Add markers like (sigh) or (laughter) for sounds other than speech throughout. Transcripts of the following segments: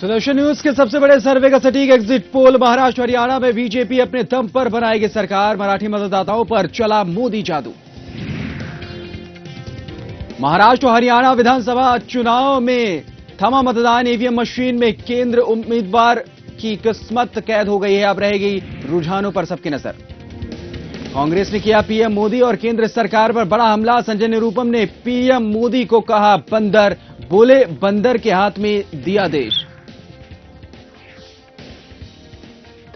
Sudarshan news के सबसे बड़े सर्वे का सटीक एग्जिट पोल महाराष्ट्र हरियाणा में बीजेपी अपने दम पर बनाएगी सरकार मराठी मतदाताओं पर चला मोदी जादू महाराष्ट्र और हरियाणा विधानसभा चुनाव में थमा मतदान ईवीएम e मशीन में केंद्र उम्मीदवार की किस्मत कैद हो गई है अब रहेगी रुझानों पर सबकी नजर कांग्रेस ने किया पीएम मोदी और केंद्र सरकार पर बड़ा हमला संजय निरूपम ने पीएम मोदी को कहा बंदर बोले बंदर के हाथ में दिया देश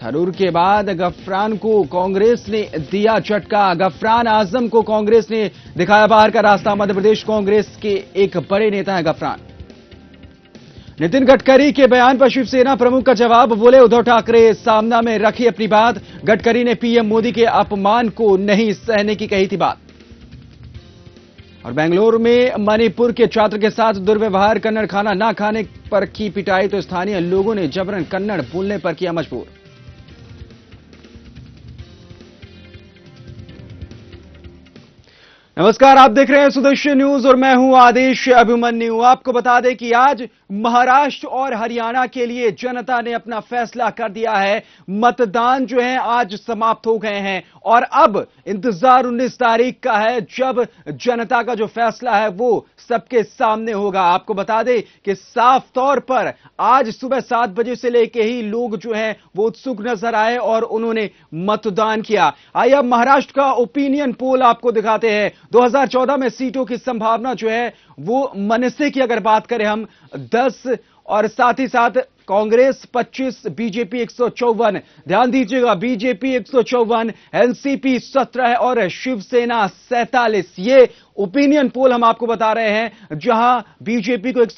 थरूर के बाद गफरान को कांग्रेस ने दिया चटका गफरान आजम को कांग्रेस ने दिखाया बाहर का रास्ता मध्य प्रदेश कांग्रेस के एक बड़े नेता हैं गफरान नितिन गडकरी के बयान पर शिवसेना प्रमुख का जवाब बोले उद्धव ठाकरे सामना में रखी अपनी बात गडकरी ने पीएम मोदी के अपमान को नहीं सहने की कही थी बात और बेंगलोर में मणिपुर के छात्र के साथ दुर्व्यवहार कन्नड़ खाना ना खाने पर की पिटाई तो स्थानीय लोगों ने जबरन कन्नड़ बोलने पर किया मजबूर नमस्कार आप देख रहे हैं सुदर्शन न्यूज और मैं हूं आदेश अभिमन्यु आपको बता दें कि आज महाराष्ट्र और हरियाणा के लिए जनता ने अपना फैसला कर दिया है मतदान जो है आज समाप्त हो गए हैं और अब इंतजार 19 तारीख का है जब जनता का जो फैसला है वो सबके सामने होगा आपको बता दें कि साफ तौर पर आज सुबह सात बजे से लेके ही लोग जो हैं वो उत्सुक नजर आए और उन्होंने मतदान किया आइए अब महाराष्ट्र का ओपिनियन पोल आपको दिखाते हैं 2014 में सीटों की संभावना जो है वो मनसे की अगर बात करें हम 10 और साथ ही साथ कांग्रेस 25 बीजेपी एक ध्यान दीजिएगा बीजेपी एक एनसीपी 17 और शिवसेना सैंतालीस ये ओपिनियन पोल हम आपको बता रहे हैं जहां बीजेपी को एक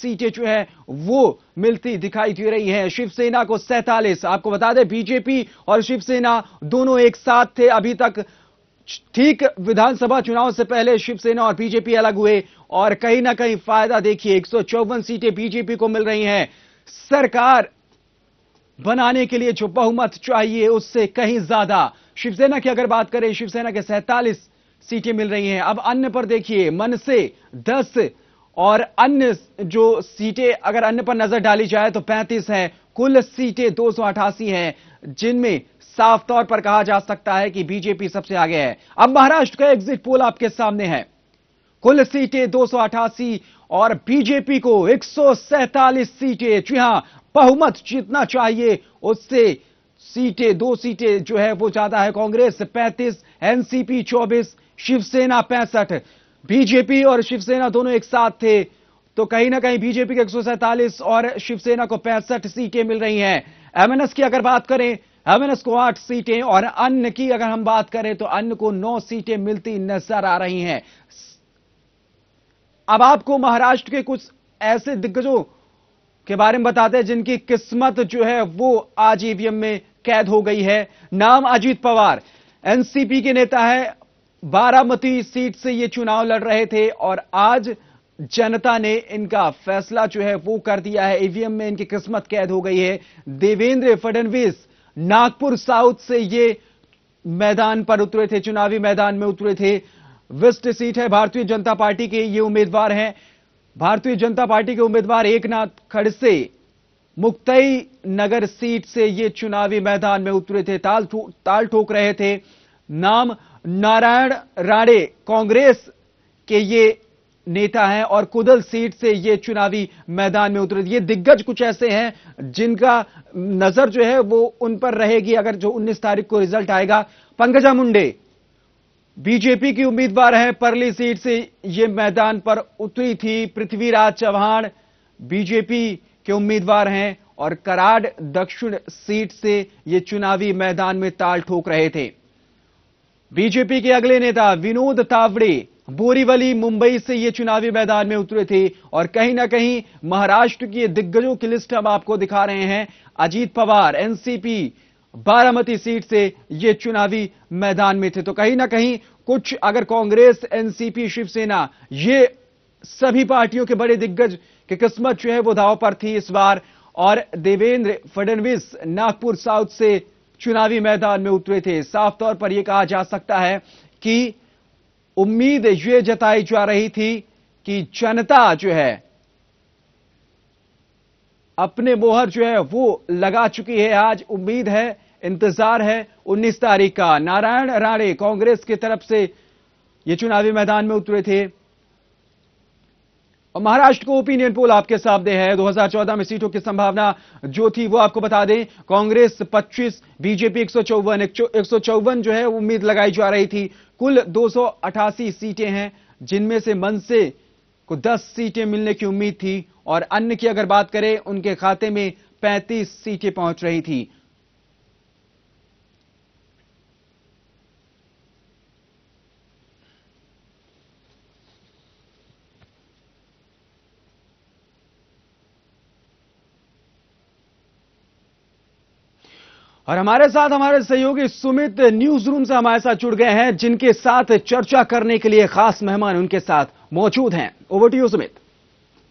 सीटें जो है वो मिलती दिखाई दे रही है शिवसेना को सैंतालीस आपको बता दें बीजेपी और शिवसेना दोनों एक साथ थे अभी तक ठीक विधानसभा चुनाव से पहले शिवसेना और बीजेपी अलग हुए और कहीं ना कहीं फायदा देखिए एक सीटें बीजेपी को मिल रही हैं सरकार बनाने के लिए जो बहुमत चाहिए उससे कहीं ज्यादा शिवसेना की अगर बात करें शिवसेना के सैंतालीस सीटें मिल रही हैं अब अन्य पर देखिए मन से दस और अन्य जो सीटें अगर अन्य पर नजर डाली जाए तो 35 हैं कुल सीटें दो हैं जिनमें साफ तौर पर कहा जा सकता है कि बीजेपी सबसे आगे है अब महाराष्ट्र का एग्जिट पोल आपके सामने है कुल सीटें दो और बीजेपी को एक सीटें जी हां बहुमत जीतना चाहिए उससे सीटें दो सीटें जो है वो ज्यादा है कांग्रेस 35 एनसीपी 24 शिवसेना पैंसठ बीजेपी और शिवसेना दोनों एक साथ थे तो कहीं ना कहीं बीजेपी के एक और शिवसेना को पैंसठ सीटें मिल रही हैं एमएनएस की अगर बात करें एमएनएस को आठ सीटें और अन्य की अगर हम बात करें तो अन्य को नौ सीटें मिलती नजर आ रही हैं अब आपको महाराष्ट्र के कुछ ऐसे दिग्गजों के बारे में बताते हैं जिनकी किस्मत जो है वो आज ईवीएम में कैद हो गई है नाम अजीत पवार एनसीपी के नेता है बारामती सीट से ये चुनाव लड़ रहे थे और आज जनता ने इनका फैसला जो है वो कर दिया है ईवीएम में इनकी किस्मत कैद हो गई है देवेंद्र फडणवीस नागपुर साउथ से ये मैदान पर उतरे थे चुनावी मैदान में उतरे थे वेस्ट सीट है भारतीय जनता पार्टी के ये उम्मीदवार हैं भारतीय जनता पार्टी के उम्मीदवार एकनाथ खड़से मुक्तई नगर सीट से ये चुनावी मैदान में उतरे थे ताल थो, ताल ठोक रहे थे नाम नारायण राणे कांग्रेस के ये नेता हैं और कुदल सीट से ये चुनावी मैदान में उतरे ये दिग्गज कुछ ऐसे हैं जिनका नजर जो है वो उन पर रहेगी अगर जो 19 तारीख को रिजल्ट आएगा पंकजा मुंडे बीजेपी की उम्मीदवार हैं परली सीट से ये मैदान पर उतरी थी पृथ्वीराज चौहान बीजेपी के उम्मीदवार हैं और कराड दक्षिण सीट से ये चुनावी मैदान में ताल ठोक रहे थे बीजेपी के अगले नेता विनोद तावड़े बोरीवली मुंबई से ये चुनावी मैदान में उतरे थे और कहीं ना कहीं महाराष्ट्र के दिग्गजों की लिस्ट हम आपको दिखा रहे हैं अजीत पवार एनसीपी बारामती सीट से ये चुनावी मैदान में थे तो कहीं ना कहीं कुछ अगर कांग्रेस एनसीपी शिवसेना ये सभी पार्टियों के बड़े दिग्गज की किस्मत जो है वो दाव पर थी इस बार और देवेंद्र फडणवीस नागपुर साउथ से चुनावी मैदान में उतरे थे साफ तौर पर यह कहा जा सकता है कि उम्मीद ये जताई जा रही थी कि जनता जो है अपने मोहर जो है वो लगा चुकी है आज उम्मीद है इंतजार है 19 तारीख का नारायण राणे कांग्रेस की तरफ से ये चुनावी मैदान में उतरे थे और महाराष्ट्र को ओपिनियन पोल आपके सामने है 2014 में सीटों की संभावना जो थी वो आपको बता दें कांग्रेस 25 बीजेपी एक सौ जो है उम्मीद लगाई जा रही थी कुल दो सीटें हैं जिनमें से मनसे को 10 सीटें मिलने की उम्मीद थी और अन्य की अगर बात करें उनके खाते में 35 सीटें पहुंच रही थी और हमारे साथ हमारे सहयोगी सुमित न्यूज रूम से हमारे साथ जुड़ गए हैं जिनके साथ चर्चा करने के लिए खास मेहमान उनके साथ मौजूद हैं ओवर टू यू सुमित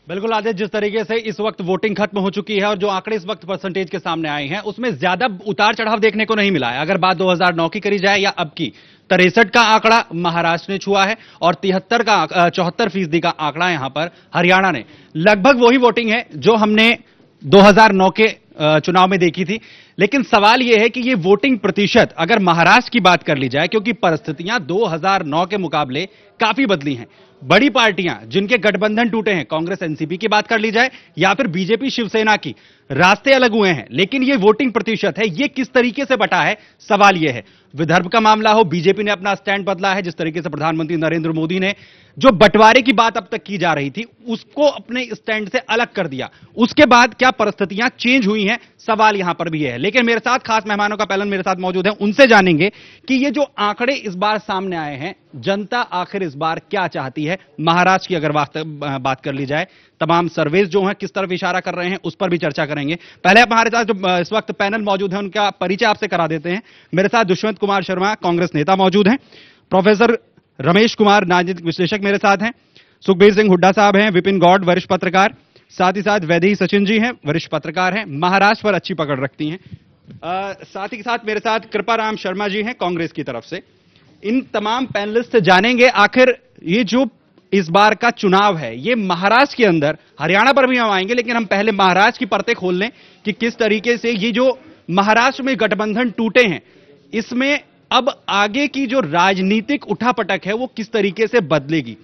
बिल्कुल आदित्य जिस तरीके से इस वक्त वोटिंग खत्म हो चुकी है और जो आंकड़े इस वक्त परसेंटेज के सामने आए हैं उसमें ज्यादा उतार चढ़ाव देखने को नहीं मिला है अगर बात 2009 की करी जाए या अब की तिरसठ का आंकड़ा महाराष्ट्र ने छुआ है और तिहत्तर का चौहत्तर फीसदी का आंकड़ा यहां पर हरियाणा ने लगभग वही वोटिंग है जो हमने 2009 के चुनाव में देखी थी लेकिन सवाल यह है कि ये वोटिंग प्रतिशत अगर महाराष्ट्र की बात कर ली जाए क्योंकि परिस्थितियां 2009 के मुकाबले काफी बदली हैं बड़ी पार्टियां जिनके गठबंधन टूटे हैं कांग्रेस एनसीपी की बात कर ली जाए या फिर बीजेपी शिवसेना की रास्ते अलग हुए हैं लेकिन ये वोटिंग प्रतिशत है ये किस तरीके से बटा है सवाल ये है विदर्भ का मामला हो बीजेपी ने अपना स्टैंड बदला है जिस तरीके से प्रधानमंत्री नरेंद्र मोदी ने जो बंटवारे की बात अब तक की जा रही थी उसको अपने स्टैंड से अलग कर दिया उसके बाद क्या परिस्थितियां चेंज हुई हैं सवाल यहां पर भी है लेकिन मेरे साथ खास मेहमानों का पैनल मेरे साथ मौजूद है उनसे जानेंगे कि ये जो आंकड़े इस बार सामने आए हैं जनता आखिर इस बार क्या चाहती है महाराष्ट्र की अगर बात कर ली जाए तमाम सर्वेज जो हैं किस तरफ इशारा कर रहे हैं उस पर भी चर्चा करेंगे पहले आप हमारे साथ जो इस वक्त पैनल मौजूद है उनका परिचय आपसे करा देते हैं मेरे साथ दुष्यंत कुमार शर्मा कांग्रेस नेता मौजूद हैं प्रोफेसर रमेश कुमार राजनीतिक विश्लेषक मेरे साथ हैं सुखबीर सिंह हुड्डा साहब हैं विपिन गौड वरिष्ठ पत्रकार साथ ही साथ वैदेही सचिन जी हैं वरिष्ठ पत्रकार हैं महाराष्ट्र पर अच्छी पकड़ रखती हैं साथ ही साथ मेरे साथ कृपाराम शर्मा जी हैं कांग्रेस की तरफ से इन तमाम पैनलिस्ट से जानेंगे आखिर ये जो इस बार का चुनाव है ये महाराष्ट्र के अंदर हरियाणा पर भी हम आएंगे लेकिन हम पहले महाराष्ट्र की परतें खोल लें कि किस तरीके से ये जो महाराष्ट्र में गठबंधन टूटे हैं इसमें अब आगे की जो राजनीतिक उठापटक है वो किस तरीके से बदलेगी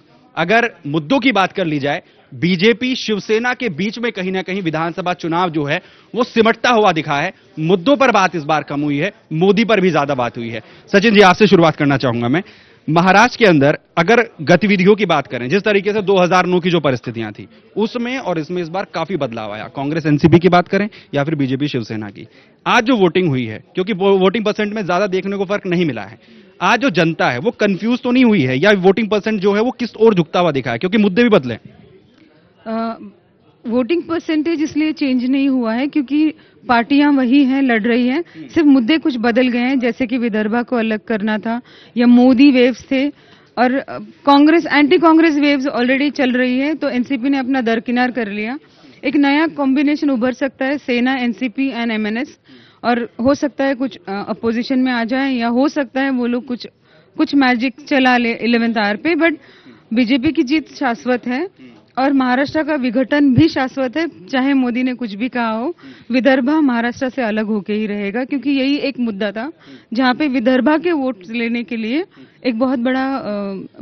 अगर मुद्दों की बात कर ली जाए बीजेपी शिवसेना के बीच में कहीं ना कहीं विधानसभा चुनाव जो है वो सिमटता हुआ दिखा है मुद्दों पर बात इस बार कम हुई है मोदी पर भी ज्यादा बात हुई है सचिन जी आपसे शुरुआत करना चाहूंगा मैं महाराष्ट्र के अंदर अगर गतिविधियों की बात करें जिस तरीके से 2009 की जो परिस्थितियां थी उसमें और इसमें इस बार काफी बदलाव आया कांग्रेस एनसीपी की बात करें या फिर बीजेपी शिवसेना की आज जो वोटिंग हुई है क्योंकि वोटिंग परसेंट में ज्यादा देखने को फर्क नहीं मिला है आज जो जनता है वो कंफ्यूज तो नहीं हुई है या वोटिंग परसेंट जो है वो किस ओर झुकता हुआ दिखा है क्योंकि मुद्दे भी बदले हैं वोटिंग परसेंटेज इसलिए चेंज नहीं हुआ है क्योंकि पार्टियां वही हैं लड़ रही हैं हम्म। सिर्फ मुद्दे कुछ बदल गए हैं जैसे कि विदर्भा को अलग करना था या मोदी वेव्स थे और Congress anti Congress waves already चल रही है तो एनसीपी ने अपना दरकिनार कर लिया एक नया कॉम्बिनेशन उभर सकता है सेना एनसीपी एंड एमएनएस और हो सकता है कुछ अपोजिशन में आ जाए या हो सकता है वो लोग कुछ कुछ मैजिक चला ले इलेवेंथ आर पे बट बीजेपी की जीत शाश्वत है हम्म। और महाराष्ट्र का विघटन भी शाश्वत है चाहे मोदी ने कुछ भी कहा हो विदर्भा महाराष्ट्र से अलग होके ही रहेगा क्योंकि यही एक मुद्दा था जहाँ पे विदर्भा के वोट लेने के लिए एक बहुत बड़ा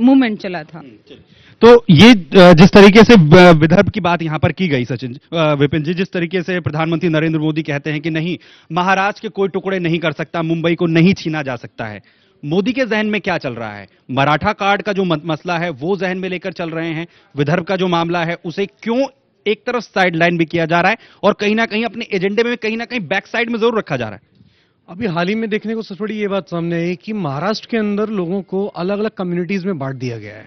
मूवमेंट चला था हम्म, तो ये जिस तरीके से विदर्भ की बात यहाँ पर की गई सचिन विपिन जी जिस तरीके से प्रधानमंत्री नरेंद्र मोदी कहते हैं कि नहीं महाराष्ट्र के कोई टुकड़े नहीं कर सकता मुंबई को नहीं छीना जा सकता है मोदी के जहन में क्या चल रहा है मराठा कार्ड का जो मसला है वो जहन में लेकर चल रहे हैं विदर्भ का जो मामला है उसे क्यों एक तरफ साइडलाइन भी किया जा रहा है और कहीं ना कहीं अपने एजेंडे में कहीं ना कहीं बैक साइड में जरूर रखा जा रहा है अभी हाल ही में देखने को सबसे बड़ी ये बात सामने आई कि महाराष्ट्र के अंदर लोगों को अलग अलग कम्युनिटीज में बांट दिया गया है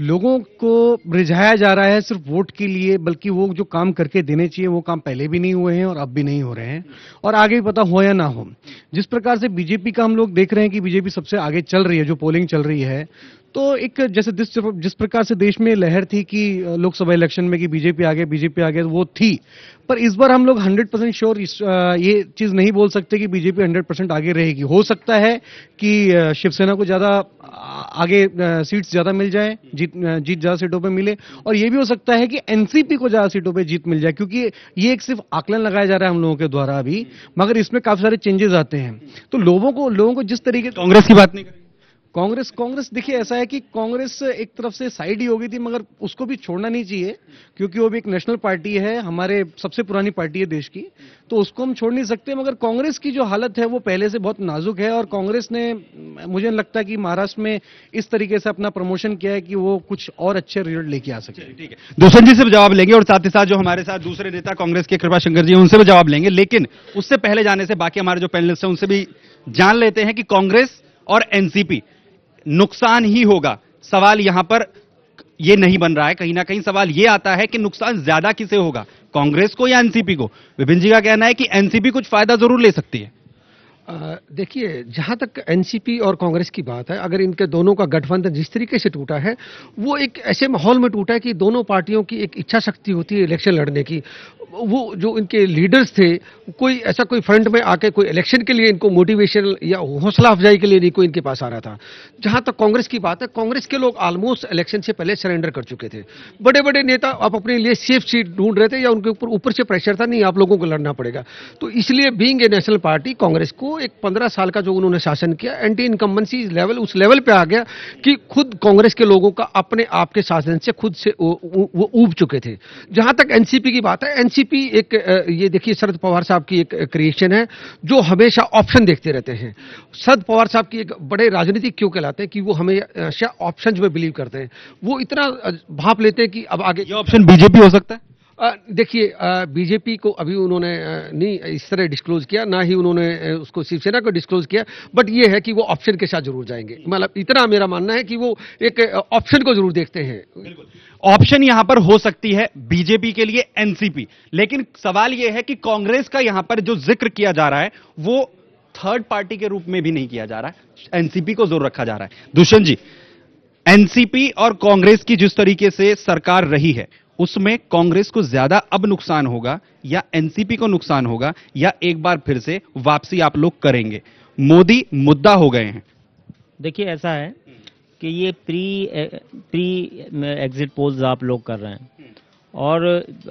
लोगों को रिझाया जा रहा है सिर्फ वोट के लिए बल्कि वो जो काम करके देने चाहिए वो काम पहले भी नहीं हुए हैं और अब भी नहीं हो रहे हैं और आगे भी पता हो या ना हो जिस प्रकार से बीजेपी का हम लोग देख रहे हैं कि बीजेपी सबसे आगे चल रही है जो पोलिंग चल रही है तो एक जैसे जिस जिस प्रकार से देश में लहर थी कि लोकसभा इलेक्शन में कि बीजेपी आ गए बीजेपी आ गए वो थी पर इस बार हम लोग 100 परसेंट श्योर ये चीज़ नहीं बोल सकते कि बीजेपी 100 परसेंट आगे रहेगी हो सकता है कि शिवसेना को ज़्यादा आगे सीट्स ज़्यादा मिल जाए जीत जीत ज़्यादा सीटों पर मिले और ये भी हो सकता है कि एनसीपी को ज़्यादा सीटों पर जीत मिल जाए क्योंकि ये एक सिर्फ आकलन लगाया जा रहा है हम लोगों के द्वारा अभी मगर इसमें काफ़ी सारे चेंजेस आते हैं तो लोगों को लोगों को जिस तरीके कांग्रेस की बात नहीं कांग्रेस कांग्रेस देखिए ऐसा है कि कांग्रेस एक तरफ से साइड ही हो गई थी मगर उसको भी छोड़ना नहीं चाहिए क्योंकि वो भी एक नेशनल पार्टी है हमारे सबसे पुरानी पार्टी है देश की तो उसको हम छोड़ नहीं सकते मगर कांग्रेस की जो हालत है वो पहले से बहुत नाजुक है और कांग्रेस ने मुझे लगता है कि महाराष्ट्र में इस तरीके से अपना प्रमोशन किया है कि वो कुछ और अच्छे रिजल्ट लेके आ सके ठीक है दूसरे जी से जवाब लेंगे और साथ ही साथ जो हमारे साथ दूसरे नेता कांग्रेस के कृपा शंकर जी उनसे भी जवाब लेंगे लेकिन उससे पहले जाने से बाकी हमारे जो पैनलिस्ट हैं उनसे भी जान लेते हैं कि कांग्रेस और एनसीपी नुकसान ही होगा सवाल यहां पर ये नहीं बन रहा है कहीं ना कहीं सवाल ये आता है कि नुकसान ज्यादा किसे होगा कांग्रेस को या एनसीपी को विभिन्न जी का कहना है कि एनसीपी कुछ फायदा जरूर ले सकती है देखिए जहाँ तक एनसीपी और कांग्रेस की बात है अगर इनके दोनों का गठबंधन जिस तरीके से टूटा है वो एक ऐसे माहौल में टूटा है कि दोनों पार्टियों की एक इच्छा शक्ति होती है इलेक्शन लड़ने की वो जो इनके लीडर्स थे कोई ऐसा कोई फ्रंट में आके कोई इलेक्शन के लिए इनको मोटिवेशन या हौसला अफजाई के लिए नहीं कोई इनके पास आ रहा था जहाँ तक कांग्रेस की बात है कांग्रेस के लोग ऑलमोस्ट इलेक्शन से पहले सरेंडर कर चुके थे बड़े बड़े नेता आप अपने लिए सेफ सीट ढूंढ रहे थे या उनके ऊपर ऊपर से प्रेशर था नहीं आप लोगों को लड़ना पड़ेगा तो इसलिए being a national party Congress को एक पंद्रह साल का जो उन्होंने शासन किया एंटी इनकम्बेंसी लेवल उस लेवल पे आ गया कि खुद कांग्रेस के लोगों का अपने आप के शासन से खुद से वो ऊब चुके थे जहां तक एनसीपी की बात है एनसीपी एक ये देखिए शरद पवार साहब की एक क्रिएशन है जो हमेशा ऑप्शन देखते रहते हैं शरद पवार साहब की एक बड़े राजनीतिक क्यों कहलाते हैं कि वो हमेशा ऑप्शन में बिलीव करते हैं वो इतना भाप लेते हैं कि अब आगे ये ऑप्शन बीजेपी हो सकता है देखिए बीजेपी को अभी उन्होंने नहीं इस तरह डिस्क्लोज किया ना ही उन्होंने उसको शिवसेना को डिस्क्लोज किया बट ये है कि वो ऑप्शन के साथ जरूर जाएंगे मतलब इतना मेरा मानना है कि वो एक ऑप्शन को जरूर देखते हैं ऑप्शन यहां पर हो सकती है बीजेपी के लिए एनसीपी लेकिन सवाल यह है कि कांग्रेस का यहां पर जो जिक्र किया जा रहा है वो थर्ड पार्टी के रूप में भी नहीं किया जा रहा है एनसीपी को जोर रखा जा रहा है दुष्यंत जी एनसीपी और कांग्रेस की जिस तरीके से सरकार रही है उसमें कांग्रेस को ज्यादा अब नुकसान होगा या एनसीपी को नुकसान होगा या एक बार फिर से वापसी आप लोग करेंगे मोदी मुद्दा हो गए हैं देखिए ऐसा है कि ये प्री प्री एग्जिट पोल्स आप लोग कर रहे हैं और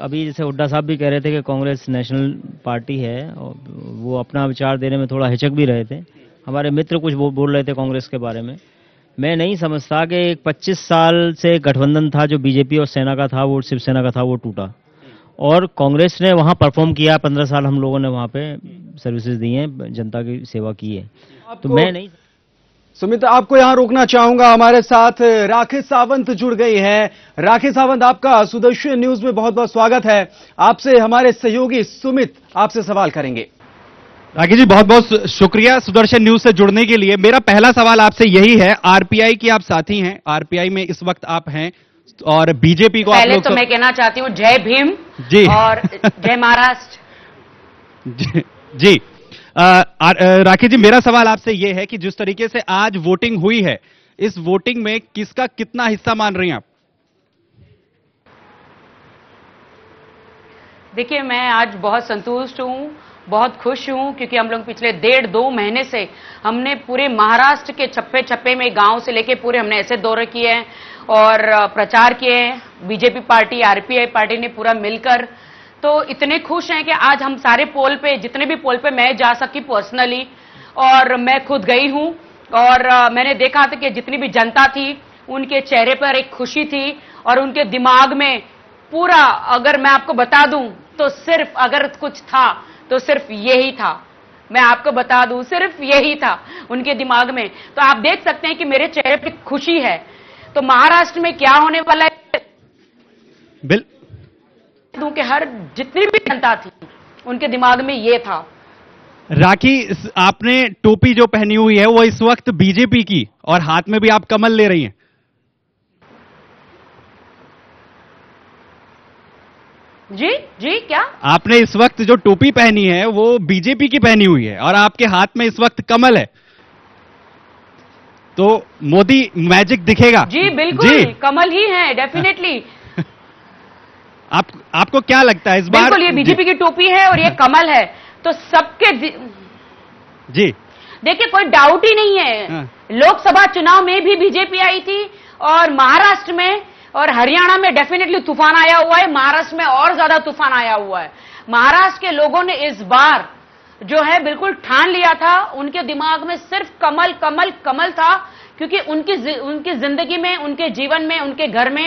अभी जैसे हुड्डा साहब भी कह रहे थे कि कांग्रेस नेशनल पार्टी है और वो अपना विचार देने में थोड़ा हिचक भी रहे थे हमारे मित्र कुछ बोल रहे थे कांग्रेस के बारे में मैं नहीं समझता कि एक 25 साल से गठबंधन था जो बीजेपी और सेना का था वो शिवसेना का था वो टूटा और कांग्रेस ने वहाँ परफॉर्म किया पंद्रह साल हम लोगों ने वहाँ पे सर्विसेज दी हैं जनता की सेवा की है तो मैं नहीं सुमित आपको यहां रोकना चाहूंगा हमारे साथ राखी सावंत जुड़ गई हैं राखी सावंत आपका सुदर्शन न्यूज में बहुत बहुत स्वागत है आपसे हमारे सहयोगी सुमित आपसे सवाल करेंगे राकेश जी बहुत बहुत शुक्रिया सुदर्शन न्यूज से जुड़ने के लिए मेरा पहला सवाल आपसे यही है आरपीआई की आप साथी हैं आरपीआई में इस वक्त आप हैं और बीजेपी को पहले तो मैं कहना चाहती हूँ जय भीम जी और जय महाराष्ट्र (laughs) जी, जी राकेश जी मेरा सवाल आपसे ये है कि जिस तरीके से आज वोटिंग हुई है इस वोटिंग में किसका कितना हिस्सा मान रही हैं आप देखिए मैं आज बहुत संतुष्ट हूं बहुत खुश हूं क्योंकि हम लोग पिछले डेढ़ दो महीने से हमने पूरे महाराष्ट्र के छप्पे छप्पे में गांव से लेके पूरे हमने ऐसे दौरे किए हैं और प्रचार किए हैं बीजेपी पार्टी आरपीआई पार्टी ने पूरा मिलकर तो इतने खुश हैं कि आज हम सारे पोल पे जितने भी पोल पे मैं जा सकी पर्सनली और मैं खुद गई हूँ और मैंने देखा था कि जितनी भी जनता थी उनके चेहरे पर एक खुशी थी और उनके दिमाग में पूरा अगर मैं आपको बता दूं तो सिर्फ अगर कुछ था तो सिर्फ यही था मैं आपको बता दूं सिर्फ यही था उनके दिमाग में तो आप देख सकते हैं कि मेरे चेहरे पे खुशी है तो महाराष्ट्र में क्या होने वाला है बिल दूं कि हर जितनी भी जनता थी उनके दिमाग में ये था राखी आपने टोपी जो पहनी हुई है वो इस वक्त बीजेपी की और हाथ में भी आप कमल ले रही हैं जी जी क्या आपने इस वक्त जो टोपी पहनी है वो बीजेपी की पहनी हुई है और आपके हाथ में इस वक्त कमल है तो मोदी मैजिक दिखेगा जी बिल्कुल जी। कमल ही है डेफिनेटली (laughs) आप आपको क्या लगता है इस बार बिल्कुल ये बीजेपी की टोपी है और ये कमल है तो सबके जी देखिए कोई डाउट ही नहीं है हाँ। लोकसभा चुनाव में भी बीजेपी आई थी और महाराष्ट्र में और हरियाणा में डेफिनेटली तूफान आया हुआ है महाराष्ट्र में और ज्यादा तूफान आया हुआ है महाराष्ट्र के लोगों ने इस बार जो है बिल्कुल ठान लिया था उनके दिमाग में सिर्फ कमल कमल कमल था क्योंकि उनकी उनकी जिंदगी में उनके जीवन में उनके घर में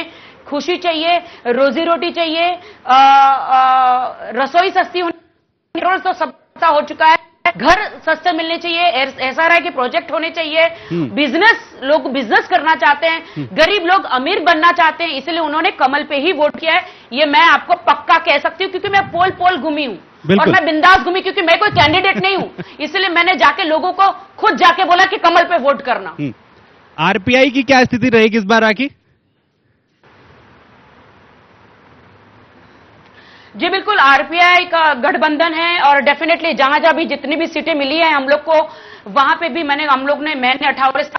खुशी चाहिए रोजी रोटी चाहिए आ, आ, रसोई सस्ती होनी तो सब हो चुका है घर सस्ते मिलने चाहिए ऐसा रहा कि प्रोजेक्ट होने चाहिए बिजनेस हम्म। लोग बिजनेस करना चाहते हैं हम्म। गरीब लोग अमीर बनना चाहते हैं इसलिए उन्होंने कमल पे ही वोट किया है ये मैं आपको पक्का कह सकती हूँ क्योंकि मैं पोल पोल घूमी हूँ और मैं बिंदास घूमी क्योंकि मैं कोई कैंडिडेट नहीं हूँ (laughs) इसलिए मैंने जाके लोगों को खुद जाके बोला कि कमल पे वोट करना आरपीआई हम्म। की क्या स्थिति रहेगी इस बार आखिर जी बिल्कुल आरपीआई का गठबंधन है और डेफिनेटली जहां जहां भी जितनी भी सीटें मिली है हम लोग को वहां पे भी मैंने हम लोग ने मैंने अठारह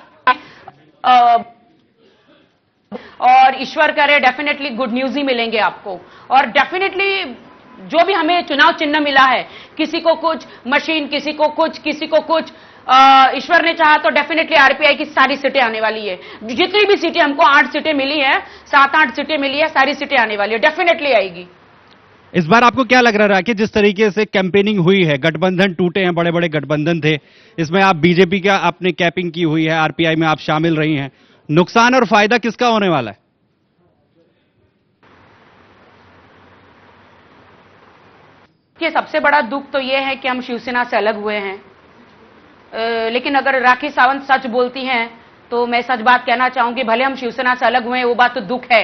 और ईश्वर करे डेफिनेटली गुड न्यूज ही मिलेंगे आपको और डेफिनेटली जो भी हमें चुनाव चिन्ह मिला है किसी को कुछ मशीन किसी को कुछ किसी को कुछ ईश्वर ने चाहा तो डेफिनेटली आरपीआई की सारी सीटें आने वाली है जितनी भी सीटें हमको आठ सीटें मिली है सात आठ सीटें मिली है सारी सीटें आने वाली है डेफिनेटली आएगी इस बार आपको क्या लग रहा है कि जिस तरीके से कैंपेनिंग हुई है गठबंधन टूटे हैं बड़े बड़े गठबंधन थे इसमें आप बीजेपी का आपने कैपिंग की हुई है आरपीआई में आप शामिल रही हैं नुकसान और फायदा किसका होने वाला है देखिए सबसे बड़ा दुख तो यह है कि हम शिवसेना से अलग हुए हैं आ, लेकिन अगर राखी सावंत सच बोलती हैं तो मैं सच बात कहना चाहूंगी भले हम शिवसेना से अलग हुए हैं वो बात तो दुख है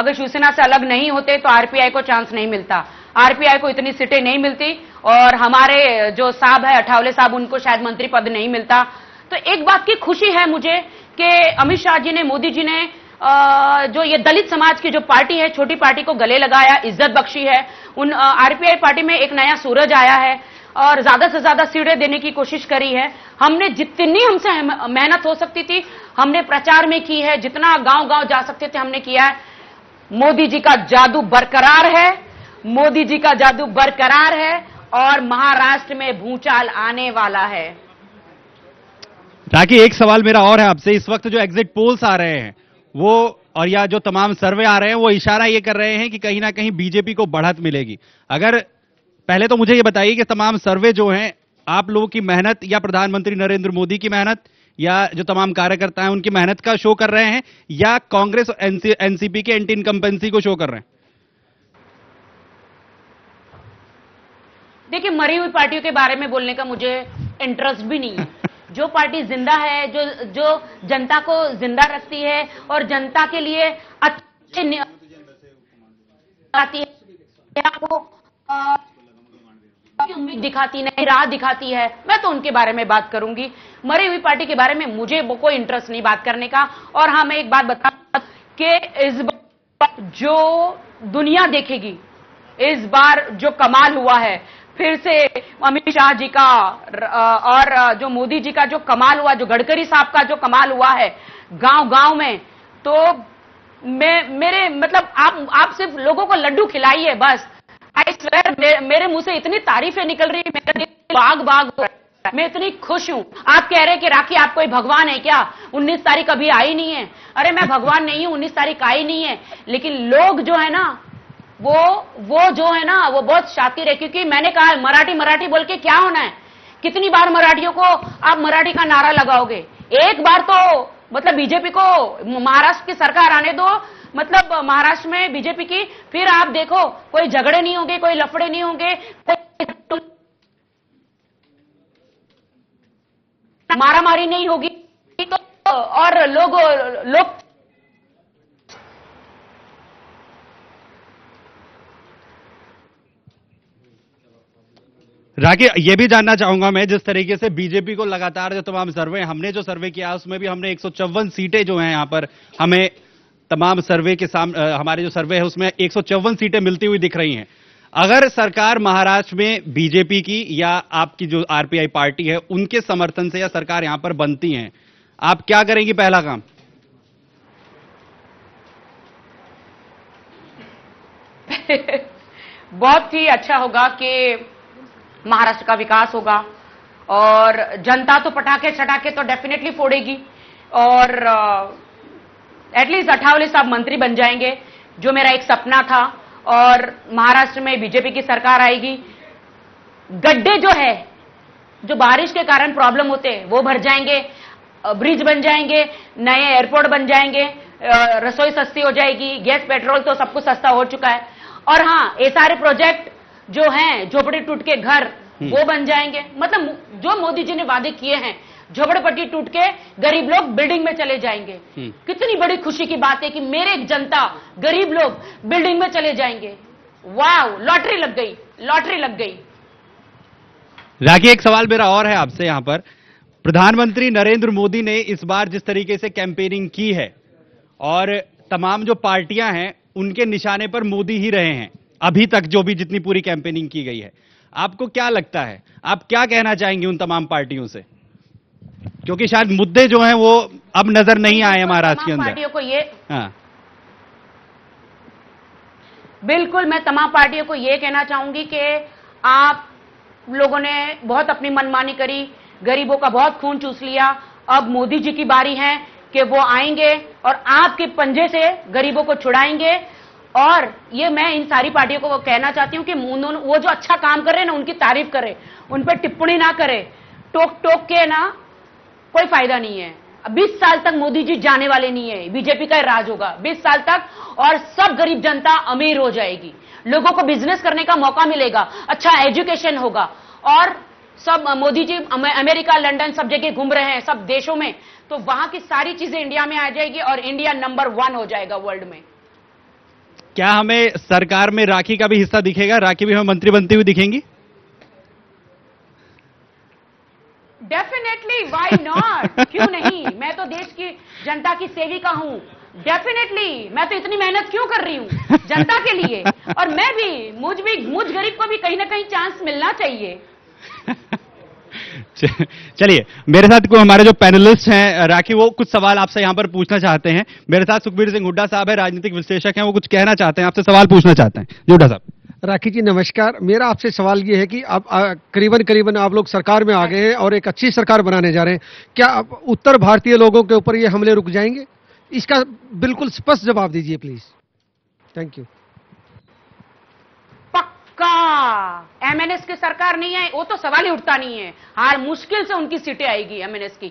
अगर शिवसेना से अलग नहीं होते तो आरपीआई को चांस नहीं मिलता आरपीआई को इतनी सीटें नहीं मिलती और हमारे जो साहब है अठावले साहब उनको शायद मंत्री पद नहीं मिलता तो एक बात की खुशी है मुझे कि अमित शाह जी ने मोदी जी ने जो ये दलित समाज की जो पार्टी है छोटी पार्टी को गले लगाया इज्जत बख्शी है उन आरपीआई पार्टी में एक नया सूरज आया है और ज्यादा से ज्यादा सीढ़े देने की कोशिश करी है हमने जितनी हमसे मेहनत हो सकती थी हमने प्रचार में की है जितना गांव गांव जा सकते थे हमने किया है मोदी जी का जादू बरकरार है मोदी जी का जादू बरकरार है और महाराष्ट्र में भूचाल आने वाला है ताकि एक सवाल मेरा और है आपसे इस वक्त जो एग्जिट पोल्स आ रहे हैं वो और या जो तमाम सर्वे आ रहे हैं वो इशारा ये कर रहे हैं कि कहीं ना कहीं बीजेपी को बढ़त मिलेगी अगर पहले तो मुझे ये बताइए कि तमाम सर्वे जो हैं आप लोगों की मेहनत या प्रधानमंत्री नरेंद्र मोदी की मेहनत या जो तमाम कार्यकर्ता हैं उनकी मेहनत का शो कर रहे हैं या कांग्रेस एनसीपी के एंटी इनकम्पेंसी को शो कर रहे हैं देखिए मरी हुई पार्टियों के बारे में बोलने का मुझे इंटरेस्ट भी नहीं है (laughs) जो पार्टी जिंदा है जो जो जनता को जिंदा रखती है और जनता के लिए अच्छे आती है वो की उम्मीद दिखाती नहीं राह दिखाती है मैं तो उनके बारे में बात करूंगी मरी हुई पार्टी के बारे में मुझे कोई इंटरेस्ट नहीं बात करने का और हाँ मैं एक बात बता कि इस बार जो दुनिया देखेगी इस बार जो कमाल हुआ है फिर से अमित शाह जी का और जो मोदी जी का जो कमाल हुआ जो गडकरी साहब का जो कमाल हुआ है गांव गांव में तो मैं मेरे मतलब आप आप सिर्फ लोगों को लड्डू खिलाइए बस आई स्वेर मेरे मुंह से इतनी तारीफें निकल रही मेरा दिल बाग बाग हो रहा है मैं इतनी खुश हूं आप कह रहे कि राखी आप कोई भगवान है क्या 19 तारीख अभी आई नहीं है अरे मैं भगवान नहीं हूं 19 तारीख आई नहीं है लेकिन लोग जो है ना वो वो जो है ना वो बहुत शातिर है क्योंकि मैंने कहा है मराठी मराठी बोल के क्या होना है कितनी बार मराठियों को आप मराठी का नारा लगाओगे एक बार तो मतलब बीजेपी को महाराष्ट्र की सरकार आने दो मतलब महाराष्ट्र में बीजेपी की फिर आप देखो कोई झगड़े नहीं होंगे कोई लफड़े नहीं होंगे मारामारी नहीं होगी तो और लोग लोग राखी ये भी जानना चाहूंगा मैं जिस तरीके से बीजेपी को लगातार जो तमाम सर्वे हमने जो सर्वे किया उसमें भी हमने एक सीटें जो हैं यहाँ पर हमें तमाम सर्वे के सामने हमारे जो सर्वे है उसमें एक सीटें मिलती हुई दिख रही हैं अगर सरकार महाराष्ट्र में बीजेपी की या आपकी जो आरपीआई पार्टी है उनके समर्थन से या सरकार यहां पर बनती है आप क्या करेंगी पहला काम (laughs) बहुत ही अच्छा होगा कि महाराष्ट्र का विकास होगा और जनता तो पटाखे छटाखे तो डेफिनेटली फोड़ेगी और एटलीस्ट अठावले साहब मंत्री बन जाएंगे जो मेरा एक सपना था और महाराष्ट्र में बीजेपी की सरकार आएगी गड्ढे जो है जो बारिश के कारण प्रॉब्लम होते हैं वो भर जाएंगे ब्रिज बन जाएंगे नए एयरपोर्ट बन जाएंगे रसोई सस्ती हो जाएगी गैस पेट्रोल तो सब कुछ सस्ता हो चुका है और हां ये सारे प्रोजेक्ट जो हैं झोपड़े टूट के घर हम्म। वो बन जाएंगे मतलब जो मोदी जी ने वादे किए हैं झोपड़पट्टी टूट के गरीब लोग बिल्डिंग में चले जाएंगे हम्म। कितनी बड़ी खुशी की बात है कि मेरे जनता गरीब लोग बिल्डिंग में चले जाएंगे वाह लॉटरी लग गई लॉटरी लग गई राखी एक सवाल मेरा और है आपसे यहां पर प्रधानमंत्री नरेंद्र मोदी ने इस बार जिस तरीके से कैंपेनिंग की है और तमाम जो पार्टियां हैं उनके निशाने पर मोदी ही रहे हैं अभी तक जो भी जितनी पूरी कैंपेनिंग की गई है आपको क्या लगता है आप क्या कहना चाहेंगे उन तमाम पार्टियों से क्योंकि शायद मुद्दे जो हैं वो अब नजर नहीं आए महाराष्ट्र के अंदर पार्टियों को ये हाँ बिल्कुल मैं तमाम पार्टियों को ये कहना चाहूंगी कि आप लोगों ने बहुत अपनी मनमानी करी गरीबों का बहुत खून चूस लिया अब मोदी जी की बारी है कि वो आएंगे और आपके पंजे से गरीबों को छुड़ाएंगे और ये मैं इन सारी पार्टियों को कहना चाहती हूँ कि वो जो अच्छा काम कर रहे हैं ना उनकी तारीफ करे उन पर टिप्पणी ना करे टोक टोक के ना कोई फायदा नहीं है बीस साल तक मोदी जी जाने वाले नहीं है बीजेपी का राज होगा बीस साल तक और सब गरीब जनता अमीर हो जाएगी लोगों को बिजनेस करने का मौका मिलेगा अच्छा एजुकेशन होगा और सब मोदी जी अमेरिका लंदन सब जगह घूम रहे हैं सब देशों में तो वहां की सारी चीजें इंडिया में आ जाएगी और इंडिया नंबर वन हो जाएगा वर्ल्ड में क्या हमें सरकार में राखी का भी हिस्सा दिखेगा राखी भी हमें मंत्री बनती हुई दिखेंगी डेफिनेटली वाई नॉट क्यों नहीं मैं तो देश की जनता की सेविका हूं डेफिनेटली मैं तो इतनी मेहनत क्यों कर रही हूं जनता के लिए और मैं भी मुझ भी मुझ गरीब को भी कहीं ना कहीं चांस मिलना चाहिए (laughs) (laughs) चलिए मेरे साथ को हमारे जो पैनलिस्ट हैं राखी वो कुछ सवाल आपसे यहाँ पर पूछना चाहते हैं मेरे साथ सुखबीर सिंह हुड्डा साहब है राजनीतिक विश्लेषक हैं वो कुछ कहना चाहते हैं आपसे सवाल पूछना चाहते हैं जी हुड्डा साहब राखी जी नमस्कार मेरा आपसे सवाल ये है कि आप करीबन करीबन आप लोग सरकार में आ गए हैं और एक अच्छी सरकार बनाने जा रहे हैं क्या उत्तर भारतीय लोगों के ऊपर ये हमले रुक जाएंगे इसका बिल्कुल स्पष्ट जवाब दीजिए प्लीज थैंक यू का एमएनएस की सरकार नहीं आई वो तो सवाल ही उठता नहीं है हार मुश्किल से उनकी सीटें आएगी एमएनएस की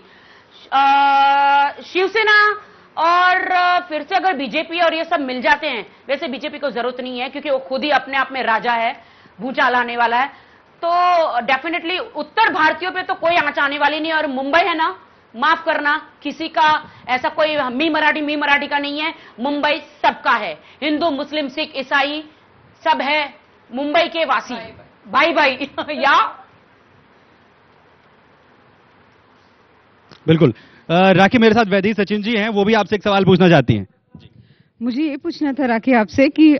शिवसेना और फिर से अगर बीजेपी और ये सब मिल जाते हैं वैसे बीजेपी को जरूरत नहीं है क्योंकि वो खुद ही अपने आप में राजा है भूचा लाने वाला है तो डेफिनेटली उत्तर भारतीयों पे तो कोई आंच आने वाली नहीं और मुंबई है ना माफ करना किसी का ऐसा कोई मी मराठी मी मराठी का नहीं है मुंबई सबका है हिंदू मुस्लिम सिख ईसाई सब है मुंबई के वासी भाई भाई, भाई या बिल्कुल राखी मेरे साथ वैदी सचिन जी हैं वो भी आपसे एक सवाल पूछना चाहती हैं मुझे ये पूछना था राखी आपसे कि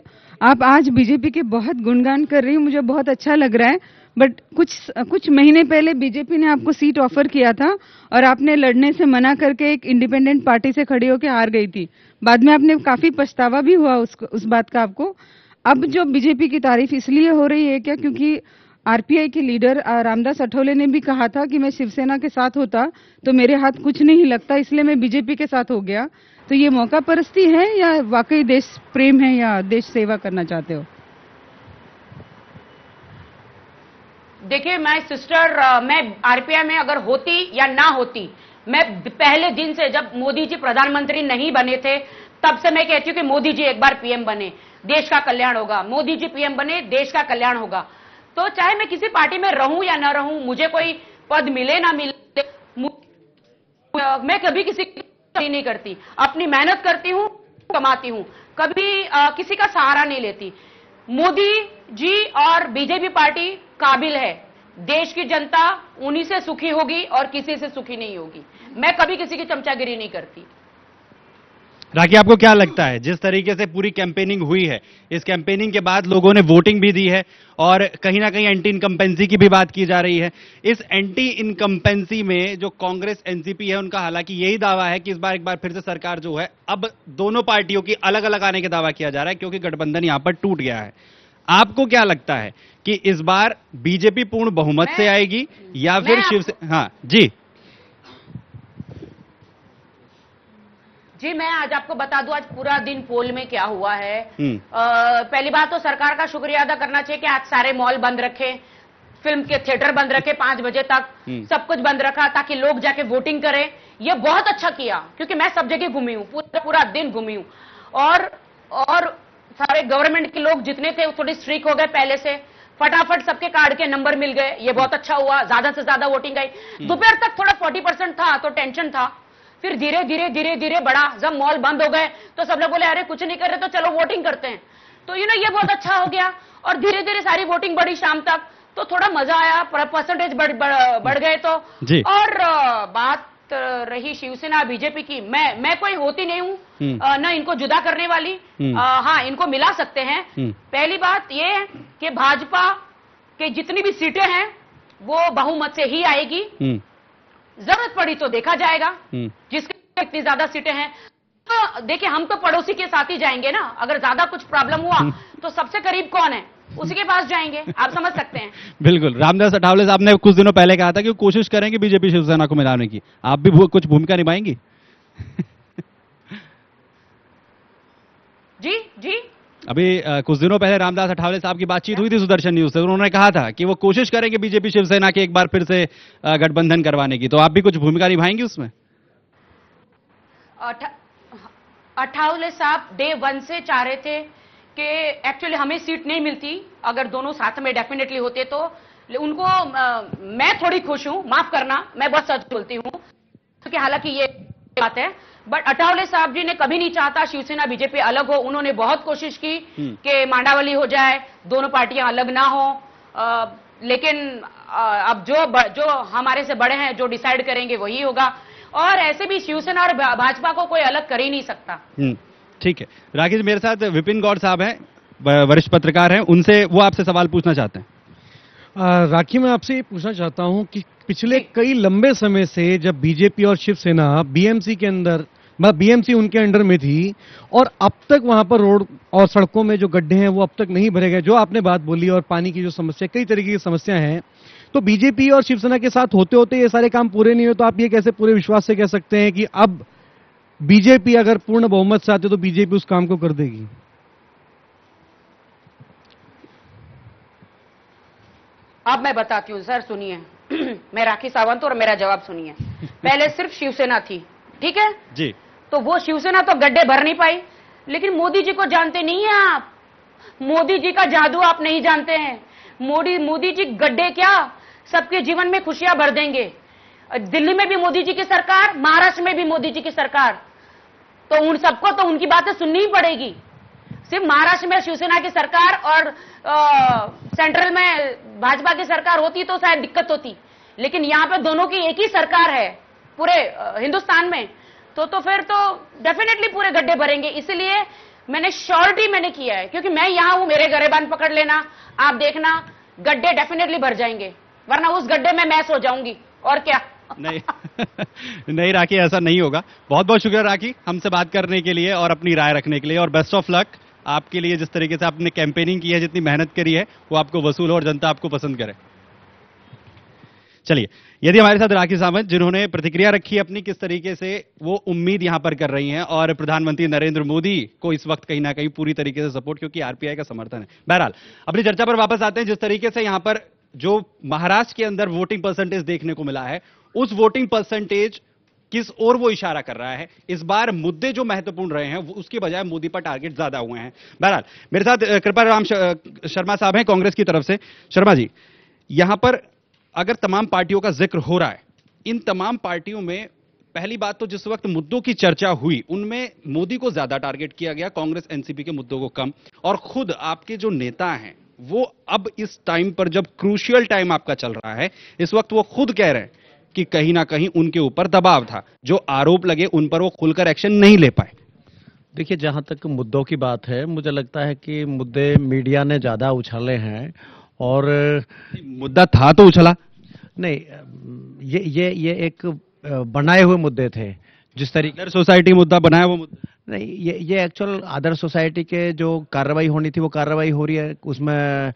आप आज बीजेपी के बहुत गुणगान कर रही हैं मुझे बहुत अच्छा लग रहा है बट कुछ कुछ महीने पहले बीजेपी ने आपको सीट ऑफर किया था और आपने लड़ने से मना करके एक इंडिपेंडेंट पार्टी से खड़ी होकर हार गई थी बाद में आपने काफी पछतावा भी हुआ उस, उस बात का आपको अब जो बीजेपी की तारीफ इसलिए हो रही है क्या क्योंकि आरपीआई के लीडर रामदास अठौले ने भी कहा था कि मैं शिवसेना के साथ होता तो मेरे हाथ कुछ नहीं लगता इसलिए मैं बीजेपी के साथ हो गया तो ये मौका परस्ती है या वाकई देश प्रेम है या देश सेवा करना चाहते हो देखिए मैं सिस्टर मैं आरपीआई में अगर होती या ना होती मैं पहले दिन से जब मोदी जी प्रधानमंत्री नहीं बने थे तब से मैं कहती हूं कि मोदी जी एक बार पीएम बने देश का कल्याण होगा मोदी जी पीएम बने देश का कल्याण होगा तो चाहे मैं किसी पार्टी में रहूं या ना रहूं मुझे कोई पद मिले ना मिले मैं कभी किसी की नहीं करती अपनी मेहनत करती हूँ कमाती हूँ कभी आ, किसी का सहारा नहीं लेती मोदी जी और बीजेपी पार्टी काबिल है देश की जनता उन्हीं से सुखी होगी और किसी से सुखी नहीं होगी मैं कभी किसी की चमचागिरी नहीं करती राखी आपको क्या लगता है जिस तरीके से पूरी कैंपेनिंग हुई है इस कैंपेनिंग के बाद लोगों ने वोटिंग भी दी है और कहीं ना कहीं एंटी इनकम्पेंसी की भी बात की जा रही है इस एंटी इनकम्पेंसी में जो कांग्रेस एनसीपी है उनका हालांकि यही दावा है कि इस बार एक बार फिर से सरकार जो है अब दोनों पार्टियों की अलग अलग आने का दावा किया जा रहा है क्योंकि गठबंधन यहां पर टूट गया है आपको क्या लगता है कि इस बार बीजेपी पूर्ण बहुमत से आएगी या फिर शिवसेना हाँ जी जी मैं आज आपको बता दूं आज पूरा दिन पोल में क्या हुआ है आ, हम्म। पहली बात तो सरकार का शुक्रिया अदा करना चाहिए कि आज सारे मॉल बंद रखे फिल्म के थिएटर बंद रखे पांच बजे तक हम्म। सब कुछ बंद रखा ताकि लोग जाके वोटिंग करें यह बहुत अच्छा किया क्योंकि मैं सब जगह घूमी हूं पूरा पूरा दिन घूमी हूं और और सारे गवर्नमेंट के लोग जितने थे थोड़ी स्ट्रिक हो गए पहले से फटाफट सबके कार्ड के नंबर मिल गए ये बहुत अच्छा हुआ ज्यादा से ज्यादा वोटिंग आई हम्म। दोपहर तक थोड़ा फोर्टी परसेंट था तो टेंशन था फिर धीरे धीरे धीरे धीरे बड़ा जब मॉल बंद हो गए तो सब लोग बोले अरे कुछ नहीं कर रहे तो चलो वोटिंग करते हैं तो यू नो ये बहुत अच्छा हो गया और धीरे धीरे सारी वोटिंग बढ़ी शाम तक तो थोड़ा मजा आया परसेंटेज बढ़, बढ़, बढ़ गए तो और बात रही शिवसेना बीजेपी की मैं मैं कोई होती नहीं हूँ हम्म। न इनको जुदा करने वाली हम्म। हाँ इनको मिला सकते हैं हम्म। पहली बात ये है कि भाजपा के जितनी भी सीटें हैं वो बहुमत से ही आएगी जरूरत पड़ी तो देखा जाएगा हम्म। जिसके इतनी ज्यादा सीटें हैं तो देखिए हम तो पड़ोसी के साथ ही जाएंगे ना अगर ज्यादा कुछ प्रॉब्लम हुआ तो सबसे करीब कौन है उसी के पास जाएंगे आप समझ सकते हैं (laughs) बिल्कुल रामदास अठावले साहब ने कुछ दिनों पहले कहा था कि कोशिश करेंगे बीजेपी शिवसेना को मिलाने की आप भी कुछ भूमिका निभाएंगी (laughs) जी जी अभी आ, कुछ दिनों पहले रामदास अठावले साहब की बातचीत हुई थी सुदर्शन न्यूज से तो उन्होंने कहा था कि वो कोशिश करेंगे बीजेपी शिवसेना के एक बार फिर से गठबंधन करवाने की तो आप भी कुछ भूमिका निभाएंगी उसमें अठावले साहब डे वन से चाह रहे थे कि एक्चुअली हमें सीट नहीं मिलती अगर दोनों साथ में डेफिनेटली होते तो उनको आ, मैं थोड़ी खुश हूं माफ करना मैं बहुत सच बोलती हूं क्योंकि हालांकि ये बात है बट अटावले साहब जी ने कभी नहीं चाहता शिवसेना बीजेपी अलग हो उन्होंने बहुत कोशिश की हम्म। कि मांडावली हो जाए दोनों पार्टियां अलग ना हो आ, लेकिन आ, अब जो ब, जो हमारे से बड़े हैं जो डिसाइड करेंगे वही होगा और ऐसे भी शिवसेना और भाजपा को कोई अलग कर ही नहीं सकता हम्म, ठीक है राकेश मेरे साथ विपिन गौड़ साहब हैं वरिष्ठ पत्रकार हैं उनसे वो आपसे सवाल पूछना चाहते हैं राखी मैं आपसे ये पूछना चाहता हूँ कि पिछले कई लंबे समय से जब बीजेपी और शिवसेना बीएमसी के अंदर मतलब बीएमसी उनके अंडर में थी और अब तक वहां पर रोड और सड़कों में जो गड्ढे हैं वो अब तक नहीं भरे गए जो आपने बात बोली और पानी की जो समस्या कई तरीके की समस्या है तो बीजेपी और शिवसेना के साथ होते होते ये सारे काम पूरे नहीं हुए तो आप ये कैसे पूरे विश्वास से कह सकते हैं कि अब बीजेपी अगर पूर्ण बहुमत से आते तो बीजेपी उस काम को कर देगी अब मैं बताती हूँ सर सुनिए (clears throat) मैं राखी सावंत और मेरा जवाब सुनिए (laughs) पहले सिर्फ शिवसेना थी ठीक है जी तो वो शिवसेना तो गड्ढे भर नहीं पाई लेकिन मोदी जी को जानते नहीं है आप मोदी जी का जादू आप नहीं जानते हैं मोदी मोदी जी गड्ढे क्या सबके जीवन में खुशियां भर देंगे दिल्ली में भी मोदी जी की सरकार महाराष्ट्र में भी मोदी जी की सरकार तो उन सबको तो उनकी बातें सुननी ही पड़ेगी सिर्फ महाराष्ट्र में शिवसेना की सरकार और आ, सेंट्रल में भाजपा की सरकार होती तो शायद दिक्कत होती लेकिन यहाँ पे दोनों की एक ही सरकार है पूरे हिंदुस्तान में तो तो फिर तो डेफिनेटली पूरे गड्ढे भरेंगे इसलिए मैंने श्योरिटी मैंने किया है क्योंकि मैं यहाँ हूं मेरे गरेबान पकड़ लेना आप देखना गड्ढे डेफिनेटली भर जाएंगे वरना उस गड्ढे में मैं सो जाऊंगी और क्या नहीं (laughs) नहीं राखी ऐसा नहीं होगा बहुत बहुत शुक्रिया राखी हमसे बात करने के लिए और अपनी राय रखने के लिए और बेस्ट ऑफ लक आपके लिए जिस तरीके से आपने कैंपेनिंग की है जितनी मेहनत करी है वो आपको वसूल हो और जनता आपको पसंद करे चलिए यदि हमारे साथ राखी सावंत जिन्होंने प्रतिक्रिया रखी अपनी किस तरीके से वो उम्मीद यहां पर कर रही हैं और प्रधानमंत्री नरेंद्र मोदी को इस वक्त कहीं ना कहीं पूरी तरीके से सपोर्ट क्योंकि आरपीआई का समर्थन है बहरहाल अपनी चर्चा पर वापस आते हैं जिस तरीके से यहां पर जो महाराष्ट्र के अंदर वोटिंग परसेंटेज देखने को मिला है उस वोटिंग परसेंटेज किस ओर वो इशारा कर रहा है इस बार मुद्दे जो महत्वपूर्ण रहे हैं उसके बजाय मोदी पर टारगेट ज्यादा हुए हैं बहरहाल मेरे साथ कृपा राम शर्मा साहब हैं कांग्रेस की तरफ से शर्मा जी यहां पर अगर तमाम पार्टियों का जिक्र हो रहा है इन तमाम पार्टियों में पहली बात तो जिस वक्त मुद्दों की चर्चा हुई उनमें मोदी को ज्यादा टारगेट किया गया कांग्रेस एनसीपी के मुद्दों को कम और खुद आपके जो नेता हैं वो अब इस टाइम पर जब क्रूशियल टाइम आपका चल रहा है इस वक्त वो खुद कह रहे हैं कि कहीं ना कहीं उनके ऊपर दबाव था जो आरोप लगे उन पर वो खुलकर एक्शन नहीं ले पाए देखिए जहां तक मुद्दों की बात है मुझे लगता है कि मुद्दे मीडिया ने ज़्यादा उछाले हैं और मुद्दा था तो उछला नहीं ये ये ये एक बनाए हुए मुद्दे थे जिस तरीके सोसाइटी मुद्दा बनाया वो मुद्दा नहीं ये ये एक्चुअल अदर सोसाइटी के जो कार्रवाई होनी थी वो कार्रवाई हो रही है उसमें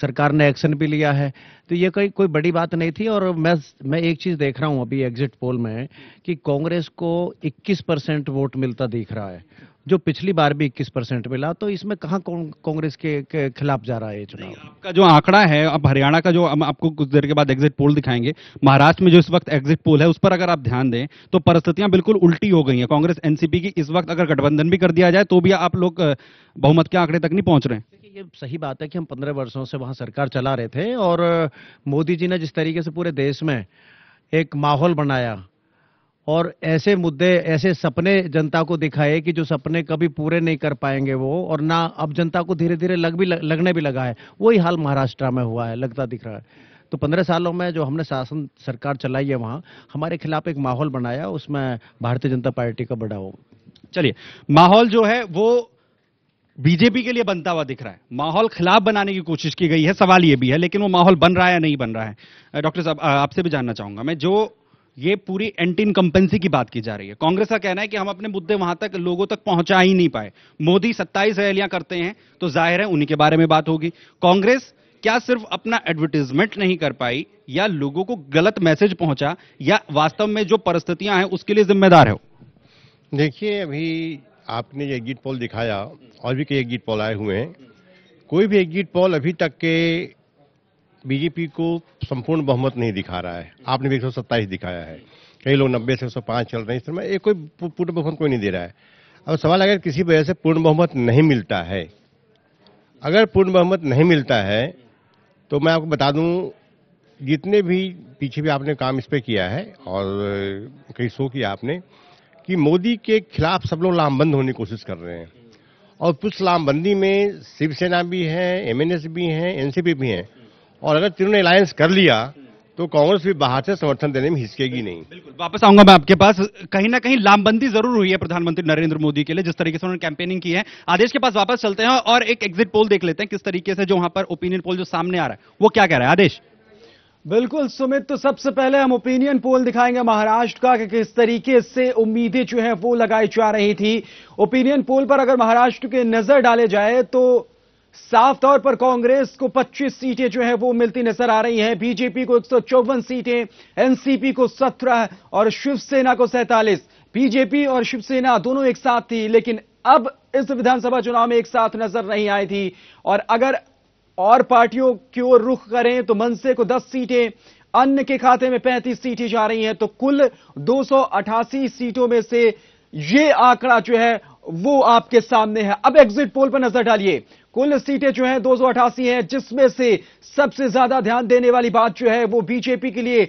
सरकार ने एक्शन भी लिया है तो ये कोई कोई बड़ी बात नहीं थी और मैं मैं एक चीज़ देख रहा हूँ अभी एग्जिट पोल में कि कांग्रेस को 21 परसेंट वोट मिलता दिख रहा है जो पिछली बार भी 21 परसेंट मिला तो इसमें कहाँ कांग्रेस के, के खिलाफ जा रहा है चुनाव आपका जो आंकड़ा है अब हरियाणा का जो हम आपको कुछ देर के बाद एग्जिट पोल दिखाएंगे महाराष्ट्र में जो इस वक्त एग्जिट पोल है उस पर अगर आप ध्यान दें तो परिस्थितियां बिल्कुल उल्टी हो गई हैं कांग्रेस एनसीपी की इस वक्त अगर गठबंधन भी कर दिया जाए तो भी आप लोग बहुमत के आंकड़े तक नहीं पहुंच रहे ये सही बात है कि हम पंद्रह वर्षों से वहाँ सरकार चला रहे थे और मोदी जी ने जिस तरीके से पूरे देश में एक माहौल बनाया और ऐसे मुद्दे ऐसे सपने जनता को दिखाए कि जो सपने कभी पूरे नहीं कर पाएंगे वो और ना अब जनता को धीरे धीरे लग भी लगने भी लगा है वही हाल महाराष्ट्र में हुआ है लगता दिख रहा है तो पंद्रह सालों में जो हमने शासन सरकार चलाई है वहाँ हमारे खिलाफ एक माहौल बनाया उसमें भारतीय जनता पार्टी का बड़ा हो चलिए माहौल जो है वो बीजेपी के लिए बनता हुआ दिख रहा है माहौल खिलाफ बनाने की कोशिश की गई है सवाल ये भी है लेकिन वो माहौल बन रहा है या नहीं बन रहा है डॉक्टर साहब आपसे भी जानना चाहूंगा मैं जो ये पूरी एंटी इनकम्पेंसी की बात की जा रही है कांग्रेस का कहना है कि हम अपने मुद्दे वहां तक लोगों तक पहुंचा ही नहीं पाए मोदी सत्ताईस रैलियां करते हैं तो जाहिर है उन्हीं के बारे में बात होगी कांग्रेस क्या सिर्फ अपना एडवर्टीजमेंट नहीं कर पाई या लोगों को गलत मैसेज पहुंचा या वास्तव में जो परिस्थितियां हैं उसके लिए जिम्मेदार है देखिए अभी आपने ये एग्जिट पोल दिखाया और भी कई एग्जिट पोल आए हुए हैं कोई भी एग्जिट पोल अभी तक के बीजेपी को संपूर्ण बहुमत नहीं दिखा रहा है आपने भी एक सौ दिखाया है कई लोग नब्बे से सौ पाँच चल रहे हैं इस समय एक कोई पूर्ण बहुमत कोई नहीं दे रहा है अब सवाल अगर किसी वजह से पूर्ण बहुमत नहीं मिलता है अगर पूर्ण बहुमत नहीं मिलता है तो मैं आपको बता दूं जितने भी पीछे भी आपने काम इस पर किया है और कई शो किया आपने कि मोदी के खिलाफ सब लोग लामबंद होने की कोशिश कर रहे हैं और कुछ लामबंदी में शिवसेना भी है एमएनएस भी हैं एनसीपी भी हैं और अगर तीनों ने अलायंस कर लिया हम्म। तो कांग्रेस भी बाहर से समर्थन देने में हिचकेगी नहीं बिल्कुल वापस आऊंगा मैं आपके पास कहीं ना कहीं लामबंदी जरूर हुई है प्रधानमंत्री नरेंद्र मोदी के लिए जिस तरीके से उन्होंने कैंपेनिंग की है आदेश के पास वापस चलते हैं और एक एग्जिट पोल देख लेते हैं किस तरीके से जो वहां पर ओपिनियन पोल जो सामने आ रहा है वो क्या कह रहा है आदेश बिल्कुल सुमित तो सबसे पहले हम ओपिनियन पोल दिखाएंगे महाराष्ट्र का कि किस तरीके से उम्मीदें जो है वो लगाई जा रही थी ओपिनियन पोल पर अगर महाराष्ट्र के नजर डाले जाए तो साफ तौर पर कांग्रेस को 25 सीटें जो है वो मिलती नजर आ रही हैं बीजेपी को एक सीटें एनसीपी को 17 और शिवसेना को सैंतालीस बीजेपी और शिवसेना दोनों एक साथ थी लेकिन अब इस विधानसभा चुनाव में एक साथ नजर नहीं आई थी और अगर और पार्टियों की ओर रुख करें तो मनसे को 10 सीटें अन्य के खाते में 35 सीटें जा रही हैं तो कुल दो सीटों में से ये आंकड़ा जो है वो आपके सामने है अब एग्जिट पोल पर नजर डालिए कुल सीटें जो हैं दो हैं जिसमें से सबसे ज्यादा ध्यान देने वाली बात जो है वो बीजेपी के लिए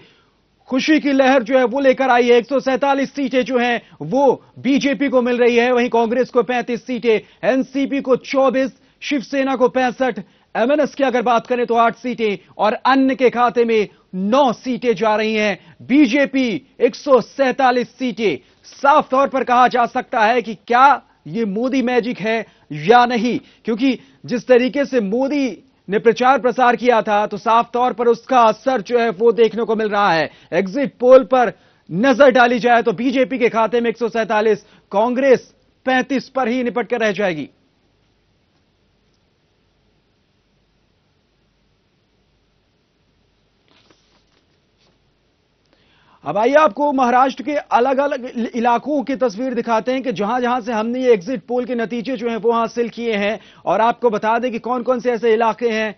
खुशी की लहर जो है वो लेकर आई है एक सीटें जो हैं वो बीजेपी को मिल रही है वहीं कांग्रेस को 35 सीटें एनसीपी को 24 शिवसेना को पैंसठ एमएनएस की अगर बात करें तो आठ सीटें और अन्य के खाते में नौ सीटें जा रही हैं बीजेपी एक सीटें साफ तौर पर कहा जा सकता है कि क्या ये मोदी मैजिक है या नहीं क्योंकि जिस तरीके से मोदी ने प्रचार प्रसार किया था तो साफ तौर पर उसका असर जो है वो देखने को मिल रहा है एग्जिट पोल पर नजर डाली जाए तो बीजेपी के खाते में एक कांग्रेस 35 पर ही निपट कर रह जाएगी अब आइए आपको महाराष्ट्र के अलग अलग इलाकों की तस्वीर दिखाते हैं कि जहां जहां से हमने ये एग्जिट पोल के नतीजे जो हैं वो हासिल किए हैं और आपको बता दें कि कौन कौन से ऐसे इलाके हैं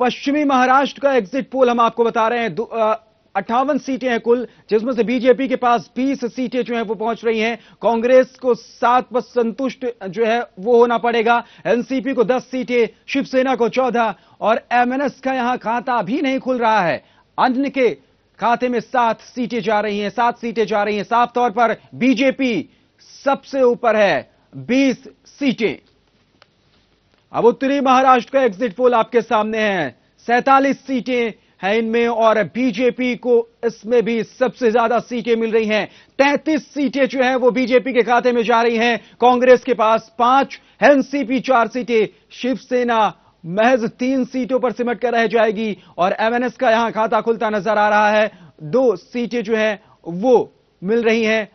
पश्चिमी महाराष्ट्र का एग्जिट पोल हम आपको बता रहे हैं अट्ठावन सीटें हैं कुल जिसमें से बीजेपी के पास 20 सीटें जो है वो पहुंच रही हैं कांग्रेस को सात पर संतुष्ट जो है वो होना पड़ेगा एनसीपी को 10 सीटें शिवसेना को 14 और एमएनएस का यहां खाता भी नहीं खुल रहा है अन्य के खाते में सात सीटें जा रही हैं सात सीटें जा रही हैं साफ तौर पर बीजेपी सबसे ऊपर है 20 सीटें अब उत्तरी महाराष्ट्र का एग्जिट पोल आपके सामने है सैंतालीस सीटें हैं इनमें और बीजेपी को इसमें भी सबसे ज्यादा सीटें मिल रही हैं 33 सीटें जो हैं वो बीजेपी के खाते में जा रही हैं कांग्रेस के पास पांच एनसीपी चार सीटें शिवसेना महज तीन सीटों पर सिमट कर रह जाएगी और एमएनएस का यहां खाता खुलता नजर आ रहा है दो सीटें जो है वो मिल रही हैं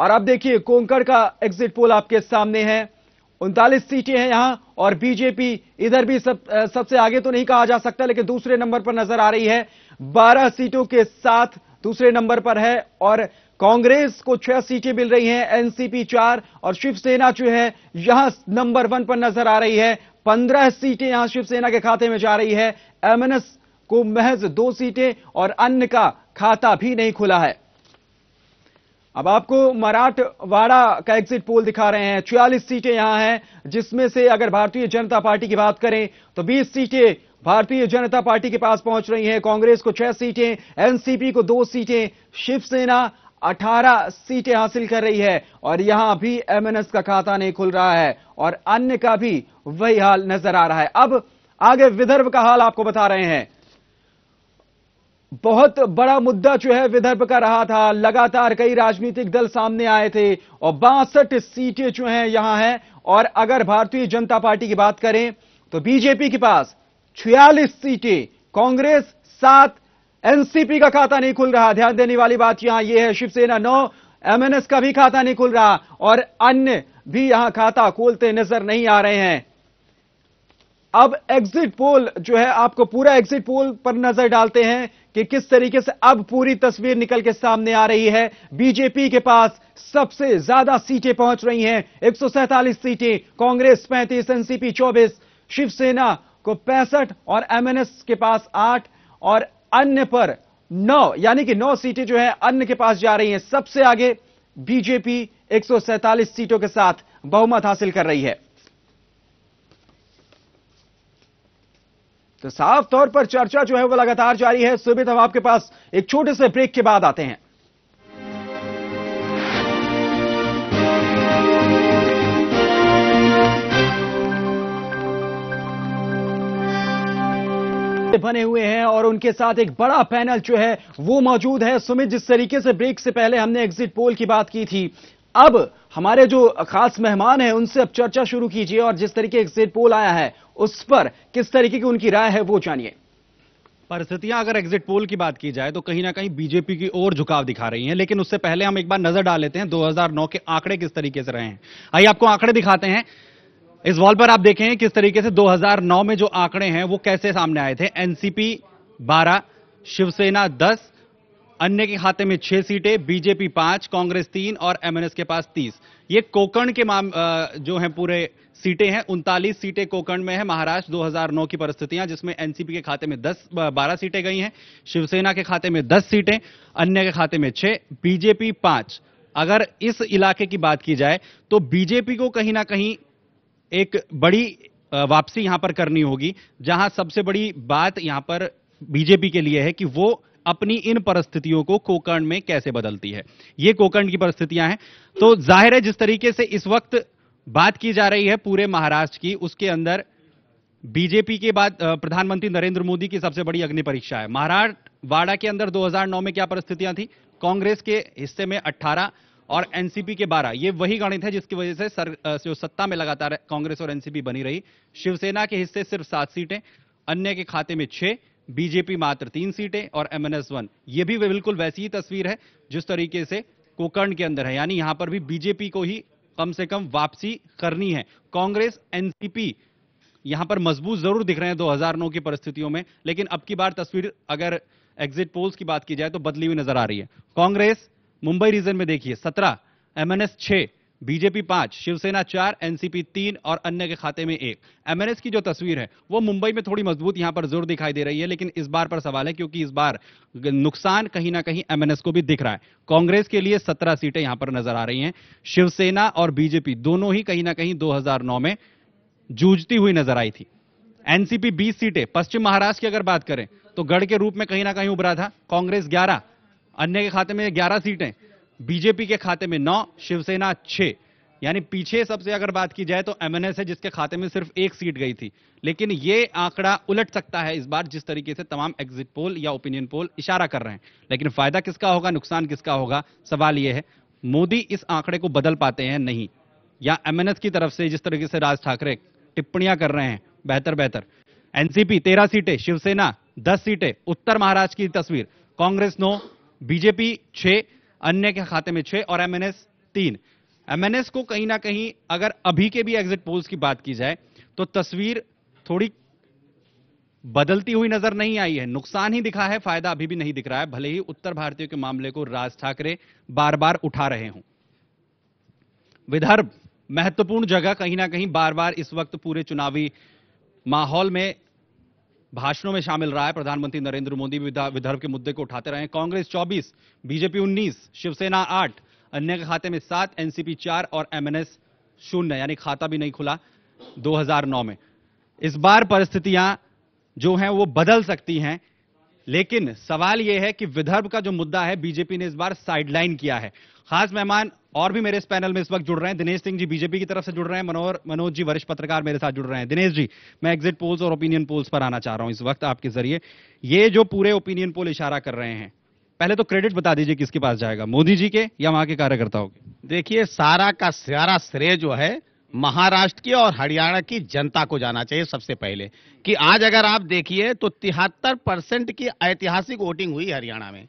और अब देखिए कोंकड़ का एग्जिट पोल आपके सामने है उनतालीस सीटें हैं यहां और बीजेपी इधर भी सब सबसे आगे तो नहीं कहा जा सकता लेकिन दूसरे नंबर पर नजर आ रही है बारह सीटों के साथ दूसरे नंबर पर है और कांग्रेस को छह सीटें मिल रही हैं एनसीपी चार और शिवसेना जो है यहां नंबर वन पर नजर आ रही है पंद्रह सीटें यहां शिवसेना के खाते में जा रही है एमएनएस को महज दो सीटें और अन्य का खाता भी नहीं खुला है अब आपको मराठवाड़ा का एग्जिट पोल दिखा रहे हैं छियालीस सीटें यहां हैं जिसमें से अगर भारतीय जनता पार्टी की बात करें तो 20 सीटें भारतीय जनता पार्टी के पास पहुंच रही हैं कांग्रेस को छह सीटें एनसीपी को दो सीटें शिवसेना 18 सीटें हासिल कर रही है और यहां भी एमएनएस का खाता नहीं खुल रहा है और अन्य का भी वही हाल नजर आ रहा है अब आगे विदर्भ का हाल आपको बता रहे हैं बहुत बड़ा मुद्दा जो है विदर्भ का रहा था लगातार कई राजनीतिक दल सामने आए थे और बासठ सीटें जो हैं यहां हैं और अगर भारतीय जनता पार्टी की बात करें तो बीजेपी के पास छियालीस सीटें कांग्रेस सात एनसीपी का खाता नहीं खुल रहा ध्यान देने वाली बात यहां यह है शिवसेना नौ एमएनएस का भी खाता नहीं खुल रहा और अन्य भी यहां खाता खोलते नजर नहीं आ रहे हैं अब एग्जिट पोल जो है आपको पूरा एग्जिट पोल पर नजर डालते हैं कि किस तरीके से अब पूरी तस्वीर निकल के सामने आ रही है बीजेपी के पास सबसे ज्यादा सीटें पहुंच रही हैं एक सीटें कांग्रेस 35 एनसीपी 24 शिवसेना को पैंसठ और एमएनएस के पास आठ और अन्य पर नौ यानी कि नौ सीटें जो है अन्य के पास जा रही हैं सबसे आगे बीजेपी एक सीटों के साथ बहुमत हासिल कर रही है तो साफ तौर पर चर्चा जो है वो लगातार जारी है सुबह हम आपके पास एक छोटे से ब्रेक के बाद आते हैं बने हुए हैं और उनके साथ एक बड़ा पैनल जो है वो मौजूद है सुमित जिस तरीके से ब्रेक से पहले हमने एग्जिट पोल की बात की थी अब हमारे जो खास मेहमान हैं उनसे अब चर्चा शुरू कीजिए और जिस तरीके एग्जिट पोल आया है उस पर किस तरीके की उनकी राय है वो जानिए परिस्थितियां अगर एग्जिट पोल की बात की जाए तो कहीं ना कहीं बीजेपी की ओर झुकाव दिखा रही हैं लेकिन उससे पहले हम एक बार नजर डाल लेते हैं 2009 के आंकड़े किस तरीके से रहे हैं आइए आपको आंकड़े दिखाते हैं इस वॉल पर आप देखें किस तरीके से 2009 में जो आंकड़े हैं वो कैसे सामने आए थे एनसीपी 12 शिवसेना 10 अन्य के खाते में छह सीटें बीजेपी पांच कांग्रेस तीन और एमएनएस के पास तीस ये कोकण के माम जो हैं पूरे सीटें हैं उनतालीस सीटें कोकण में है महाराष्ट्र 2009 की परिस्थितियां जिसमें एनसीपी के खाते में 10 12 सीटें गई हैं शिवसेना के खाते में 10 सीटें अन्य के खाते में छह बीजेपी पांच अगर इस इलाके की बात की जाए तो बीजेपी को कहीं ना कहीं एक बड़ी वापसी यहां पर करनी होगी जहां सबसे बड़ी बात यहां पर बीजेपी के लिए है कि वो अपनी इन परिस्थितियों को कोकण में कैसे बदलती है ये कोकण की परिस्थितियां हैं तो जाहिर है जिस तरीके से इस वक्त बात की जा रही है पूरे महाराष्ट्र की उसके अंदर बीजेपी के बाद प्रधानमंत्री नरेंद्र मोदी की सबसे बड़ी अग्नि परीक्षा है महाराष्ट्र वाड़ा के अंदर 2009 में क्या परिस्थितियां थी कांग्रेस के हिस्से में और एनसीपी के 12 ये वही गणित है जिसकी वजह से सर जो सत्ता में लगातार कांग्रेस और एनसीपी बनी रही शिवसेना के हिस्से सिर्फ सात सीटें अन्य के खाते में छह बीजेपी मात्र तीन सीटें और एमएनएस वन ये भी बिल्कुल वैसी ही तस्वीर है जिस तरीके से कोकर्ण के अंदर है यानी यहां पर भी बीजेपी को ही कम से कम वापसी करनी है कांग्रेस एनसीपी यहां पर मजबूत जरूर दिख रहे हैं 2009 की परिस्थितियों में लेकिन अब की बार तस्वीर अगर एग्जिट पोल्स की बात की जाए तो बदली हुई नजर आ रही है कांग्रेस मुंबई रीजन में देखिए सत्रह एमएनएस छह बीजेपी पांच शिवसेना चार एनसीपी तीन और अन्य के खाते में एक एमएनएस की जो तस्वीर है वो मुंबई में थोड़ी मजबूत यहां पर जोर दिखाई दे रही है लेकिन इस बार पर सवाल है क्योंकि इस बार नुकसान कहीं ना कहीं एमएनएस को भी दिख रहा है कांग्रेस के लिए सत्रह सीटें यहां पर नजर आ रही हैं शिवसेना और बीजेपी दोनों ही कहीं ना कहीं दो में जूझती हुई नजर आई थी एनसीपी बीस सीटें पश्चिम महाराष्ट्र की अगर बात करें तो गढ़ के रूप में कहीं ना कहीं उभरा था कांग्रेस ग्यारह अन्य के खाते में ग्यारह सीटें बीजेपी के खाते में नौ शिवसेना छह यानी पीछे सबसे अगर बात की जाए तो एमएनएस है जिसके खाते में सिर्फ एक सीट गई थी लेकिन ये आंकड़ा उलट सकता है इस बार जिस तरीके से तमाम एग्जिट पोल या ओपिनियन पोल इशारा कर रहे हैं लेकिन फायदा किसका होगा नुकसान किसका होगा सवाल यह है मोदी इस आंकड़े को बदल पाते हैं नहीं या एमएनएस की तरफ से जिस तरीके से राज ठाकरे टिप्पणियां कर रहे हैं बेहतर बेहतर एनसीपी तेरह सीटें शिवसेना दस सीटें उत्तर महाराष्ट्र की तस्वीर कांग्रेस नौ बीजेपी छह अन्य के खाते में छह और एमएनएस तीन एमएनएस को कहीं ना कहीं अगर अभी के भी एग्जिट पोल्स की बात की जाए तो तस्वीर थोड़ी बदलती हुई नजर नहीं आई है नुकसान ही दिखा है फायदा अभी भी नहीं दिख रहा है भले ही उत्तर भारतीयों के मामले को राज ठाकरे बार बार उठा रहे हों विदर्भ महत्वपूर्ण जगह कहीं ना कहीं बार बार इस वक्त पूरे चुनावी माहौल में भाषणों में शामिल रहा है प्रधानमंत्री नरेंद्र मोदी विदर्भ के मुद्दे को उठाते रहे कांग्रेस 24 बीजेपी 19 शिवसेना 8 अन्य के खाते में 7 एनसीपी 4 और एमएनएस शून्य यानी खाता भी नहीं खुला 2009 में इस बार परिस्थितियां जो हैं वो बदल सकती हैं लेकिन सवाल यह है कि विदर्भ का जो मुद्दा है बीजेपी ने इस बार साइडलाइन किया है खास मेहमान और भी मेरे इस पैनल में इस वक्त जुड़ रहे हैं दिनेश सिंह जी बीजेपी की तरफ से जुड़ रहे हैं मनोहर मनोज जी वरिष्ठ पत्रकार मेरे साथ जुड़ रहे हैं दिनेश जी मैं एग्जिट पोल्स और ओपिनियन पोल्स पर आना चाह रहा हूं इस वक्त आपके जरिए ये जो पूरे ओपिनियन पोल इशारा कर रहे हैं पहले तो क्रेडिट बता दीजिए किसके पास जाएगा मोदी जी के या वहां के कार्यकर्ताओं के देखिए सारा का सारा श्रेय जो है महाराष्ट्र की और हरियाणा की जनता को जाना चाहिए सबसे पहले कि आज अगर आप देखिए तो तिहत्तर परसेंट की ऐतिहासिक वोटिंग हुई हरियाणा में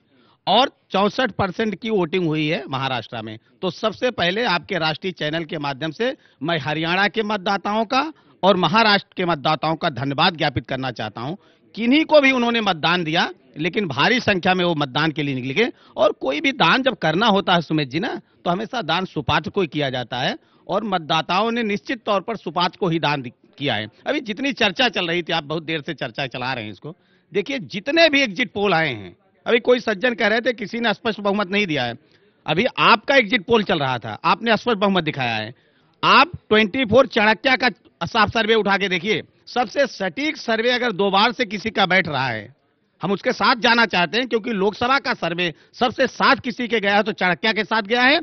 और चौसठ परसेंट की वोटिंग हुई है महाराष्ट्र में तो सबसे पहले आपके राष्ट्रीय चैनल के माध्यम से मैं हरियाणा के मतदाताओं का और महाराष्ट्र के मतदाताओं का धन्यवाद ज्ञापित करना चाहता हूं किन्हीं को भी उन्होंने मतदान दिया लेकिन भारी संख्या में वो मतदान के लिए निकले गए और कोई भी दान जब करना होता है सुमित जी ना तो हमेशा दान सुपात्र को ही किया जाता है और मतदाताओं ने निश्चित तौर पर सुपात्र को ही दान किया है अभी जितनी चर्चा चल रही थी आप बहुत देर से चर्चा चला रहे हैं इसको देखिए जितने भी एग्जिट पोल आए हैं अभी कोई सज्जन कह रहे थे किसी ने स्पष्ट बहुमत नहीं दिया है अभी आपका एग्जिट पोल चल रहा था आपने स्पष्ट बहुमत दिखाया है आप 24 फोर चाणक्य का साफ सर्वे उठा के देखिए सबसे सटीक सर्वे अगर दो बार से किसी का बैठ रहा है हम उसके साथ जाना चाहते हैं क्योंकि लोकसभा का सर्वे सबसे साथ किसी के गया है तो चाणक्य के साथ गया है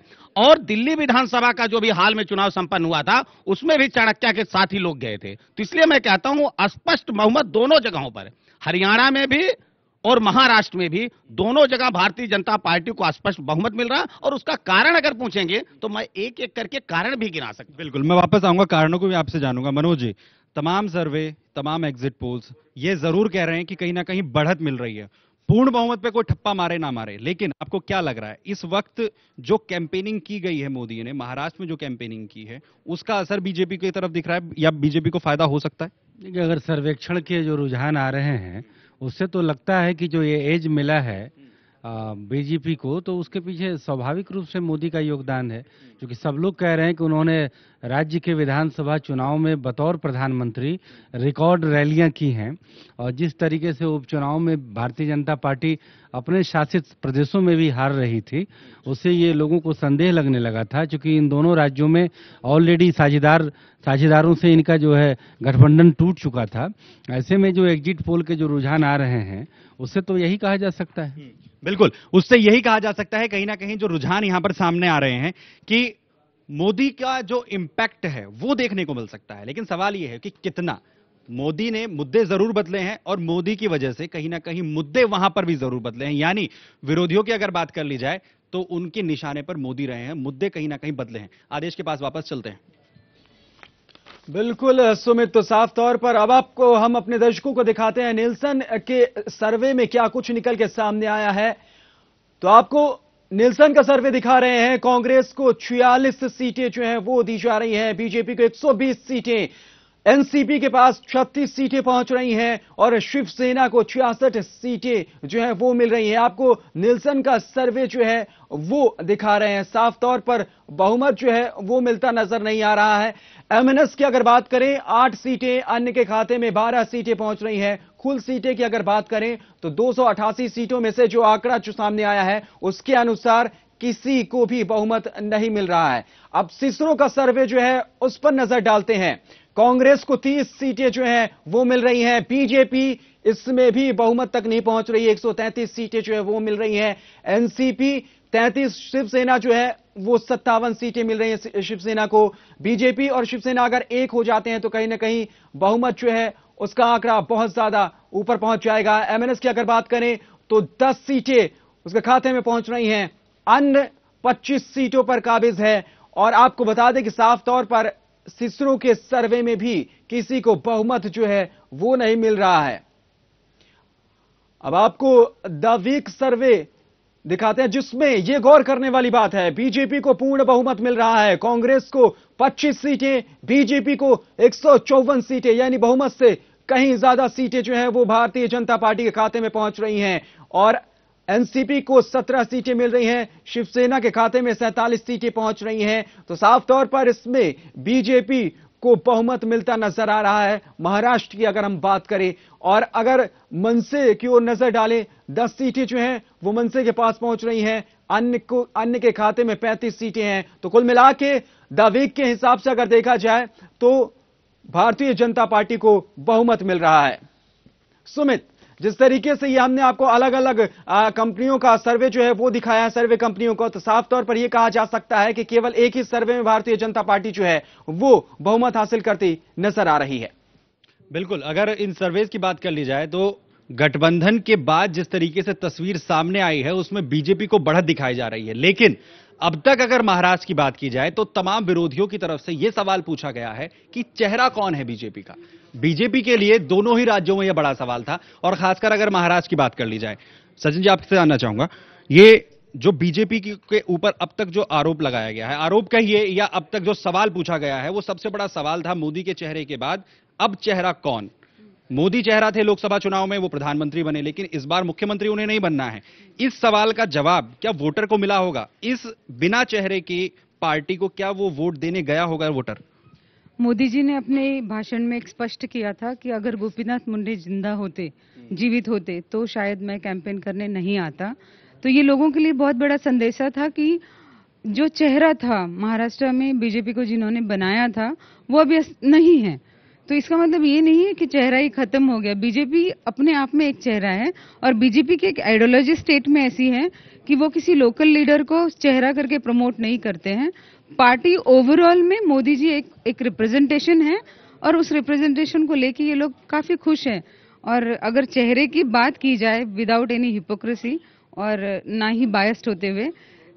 और दिल्ली विधानसभा का जो भी हाल में चुनाव संपन्न हुआ था उसमें भी चाणक्य के साथ ही लोग गए थे तो इसलिए मैं कहता हूं स्पष्ट बहुमत दोनों जगहों पर हरियाणा में भी और महाराष्ट्र में भी दोनों जगह भारतीय जनता पार्टी को स्पष्ट बहुमत मिल रहा और उसका कारण अगर पूछेंगे तो मैं एक एक करके कारण भी गिना सकता बिल्कुल मैं वापस आऊंगा कारणों को भी आपसे जानूंगा मनोज जी तमाम सर्वे तमाम एग्जिट पोल्स ये जरूर कह रहे हैं कि कहीं ना कहीं बढ़त मिल रही है पूर्ण बहुमत पे कोई ठप्पा मारे ना मारे लेकिन आपको क्या लग रहा है इस वक्त जो कैंपेनिंग की गई है मोदी ने महाराष्ट्र में जो कैंपेनिंग की है उसका असर बीजेपी की तरफ दिख रहा है या बीजेपी को फायदा हो सकता है देखिए अगर सर्वेक्षण के जो रुझान आ रहे हैं उससे तो लगता है कि जो ये एज मिला है बीजेपी हम्म। को तो उसके पीछे स्वाभाविक रूप से मोदी का योगदान है क्योंकि सब लोग कह रहे हैं कि उन्होंने राज्य के विधानसभा चुनाव में बतौर प्रधानमंत्री रिकॉर्ड रैलियां की हैं और जिस तरीके से उपचुनाव में भारतीय जनता पार्टी अपने शासित प्रदेशों में भी हार रही थी उससे ये लोगों को संदेह लगने लगा था क्योंकि इन दोनों राज्यों में ऑलरेडी साझेदार साझेदारों से इनका जो है गठबंधन टूट चुका था ऐसे में जो एग्जिट पोल के जो रुझान आ रहे हैं उससे तो यही कहा जा सकता है हम्म, बिल्कुल उससे यही कहा जा सकता है कहीं ना कहीं जो रुझान यहां पर सामने आ रहे हैं कि मोदी का जो इंपैक्ट है वो देखने को मिल सकता है लेकिन सवाल यह है कि कितना मोदी ने मुद्दे जरूर बदले हैं और मोदी की वजह से कहीं ना कहीं मुद्दे वहां पर भी जरूर बदले हैं यानी विरोधियों की अगर बात कर ली जाए तो उनके निशाने पर मोदी रहे हैं मुद्दे कहीं ना कहीं बदले हैं आदेश के पास वापस चलते हैं बिल्कुल सुमित तो साफ तौर पर अब आपको हम अपने दर्शकों को दिखाते हैं नीलसन के सर्वे में क्या कुछ निकल के सामने आया है तो आपको निल्सन का सर्वे दिखा रहे हैं कांग्रेस को 46 सीटें जो हैं वो दी जा रही हैं बीजेपी को 120 सीटें एनसीपी के पास छत्तीस सीटें पहुंच रही हैं और शिवसेना को छियासठ सीटें जो है वो मिल रही हैं आपको निल्सन का सर्वे जो है वो दिखा रहे हैं साफ तौर पर बहुमत जो है वो मिलता नजर नहीं आ रहा है एमएनएस की अगर बात करें आठ सीटें अन्य के खाते में बारह सीटें पहुंच रही हैं कुल सीटें की अगर बात करें तो दो सीटों में से जो आंकड़ा जो सामने आया है उसके अनुसार किसी को भी बहुमत नहीं मिल रहा है अब सिसरो का सर्वे जो है उस पर नजर डालते हैं कांग्रेस को 30 सीटें जो हैं वो मिल रही हैं बीजेपी इसमें भी बहुमत तक नहीं पहुंच रही है 133 सीटें जो है वो मिल रही हैं एनसीपी 33 शिवसेना जो है वो सत्तावन सीटें मिल रही हैं शिवसेना को बीजेपी और शिवसेना अगर एक हो जाते हैं तो कहीं ना कहीं बहुमत जो है उसका आंकड़ा बहुत ज्यादा ऊपर पहुंच जाएगा एमएनएस की अगर बात करें तो दस सीटें उसके खाते में पहुंच रही हैं अन्य पच्चीस सीटों पर काबिज है और आपको बता दें कि साफ तौर पर सिसरो के सर्वे में भी किसी को बहुमत जो है वो नहीं मिल रहा है अब आपको द वीक सर्वे दिखाते हैं जिसमें यह गौर करने वाली बात है बीजेपी को पूर्ण बहुमत मिल रहा है कांग्रेस को 25 सीटें बीजेपी को एक सीटें यानी बहुमत से कहीं ज्यादा सीटें जो है वो भारतीय जनता पार्टी के खाते में पहुंच रही हैं और एनसीपी को 17 सीटें मिल रही हैं शिवसेना के खाते में सैंतालीस सीटें पहुंच रही हैं तो साफ तौर पर इसमें बीजेपी को बहुमत मिलता नजर आ रहा है महाराष्ट्र की अगर हम बात करें और अगर मनसे की ओर नजर डालें 10 सीटें जो हैं वो मनसे के पास पहुंच रही हैं अन्य को अन्य के खाते में 35 सीटें हैं तो कुल मिला के द वीक के हिसाब से अगर देखा जाए तो भारतीय जनता पार्टी को बहुमत मिल रहा है सुमित जिस तरीके से ये हमने आपको अलग अलग कंपनियों का सर्वे जो है वो दिखाया है सर्वे कंपनियों को तो साफ तौर पर यह कहा जा सकता है कि केवल एक ही सर्वे में भारतीय जनता पार्टी जो है वो बहुमत हासिल करती नजर आ रही है बिल्कुल अगर इन सर्वेज की बात कर ली जाए तो गठबंधन के बाद जिस तरीके से तस्वीर सामने आई है उसमें बीजेपी को बढ़त दिखाई जा रही है लेकिन अब तक अगर महाराज की बात की जाए तो तमाम विरोधियों की तरफ से यह सवाल पूछा गया है कि चेहरा कौन है बीजेपी का बीजेपी के लिए दोनों ही राज्यों में यह बड़ा सवाल था और खासकर अगर महाराज की बात कर ली जाए सचिन जी आपसे जानना चाहूंगा ये जो बीजेपी के ऊपर अब तक जो आरोप लगाया गया है आरोप कहिए या अब तक जो सवाल पूछा गया है वो सबसे बड़ा सवाल था मोदी के चेहरे के बाद अब चेहरा कौन मोदी चेहरा थे लोकसभा चुनाव में वो प्रधानमंत्री बने लेकिन इस बार मुख्यमंत्री उन्हें नहीं बनना है इस सवाल का जवाब क्या वोटर को मिला होगा इस बिना चेहरे की पार्टी को क्या वो वोट देने गया होगा वोटर मोदी जी ने अपने भाषण में एक स्पष्ट किया था कि अगर गोपीनाथ मुंडे जिंदा होते जीवित होते तो शायद मैं कैंपेन करने नहीं आता तो ये लोगों के लिए बहुत बड़ा संदेशा था कि जो चेहरा था महाराष्ट्र में बीजेपी को जिन्होंने बनाया था वो अभी नहीं है तो इसका मतलब ये नहीं है कि चेहरा ही खत्म हो गया बीजेपी अपने आप में एक चेहरा है और बीजेपी की एक आइडियोलॉजी स्टेट में ऐसी है कि वो किसी लोकल लीडर को चेहरा करके प्रमोट नहीं करते हैं पार्टी ओवरऑल में मोदी जी एक एक रिप्रेजेंटेशन है और उस रिप्रेजेंटेशन को लेके ये लोग काफी खुश हैं और अगर चेहरे की बात की जाए विदाउट एनी हिपोक्रेसी और ना ही बायस्ड होते हुए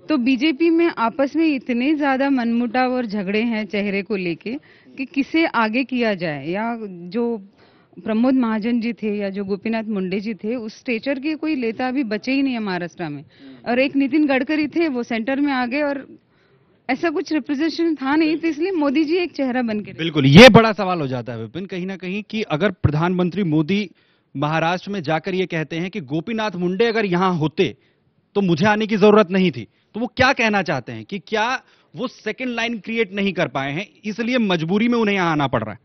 तो बीजेपी में आपस में इतने ज्यादा मनमुटाव और झगड़े हैं चेहरे को लेके कि किसे आगे किया जाए या जो प्रमोद महाजन जी थे या जो गोपीनाथ मुंडे जी थे उस स्टेचर के कोई लेता अभी बचे ही नहीं है महाराष्ट्र में हम्म। और एक नितिन गडकरी थे वो सेंटर में आ गए और ऐसा कुछ रिप्रेजेंटेशन था नहीं तो इसलिए मोदी जी एक चेहरा बन के बिल्कुल ये बड़ा सवाल हो जाता है विपिन कहीं ना कहीं कि अगर प्रधानमंत्री मोदी महाराष्ट्र में जाकर ये कहते हैं कि गोपीनाथ मुंडे अगर यहाँ होते तो मुझे आने की जरूरत नहीं थी तो वो क्या कहना चाहते हैं कि क्या वो सेकेंड लाइन क्रिएट नहीं कर पाए हैं इसलिए मजबूरी में उन्हें आना पड़ रहा है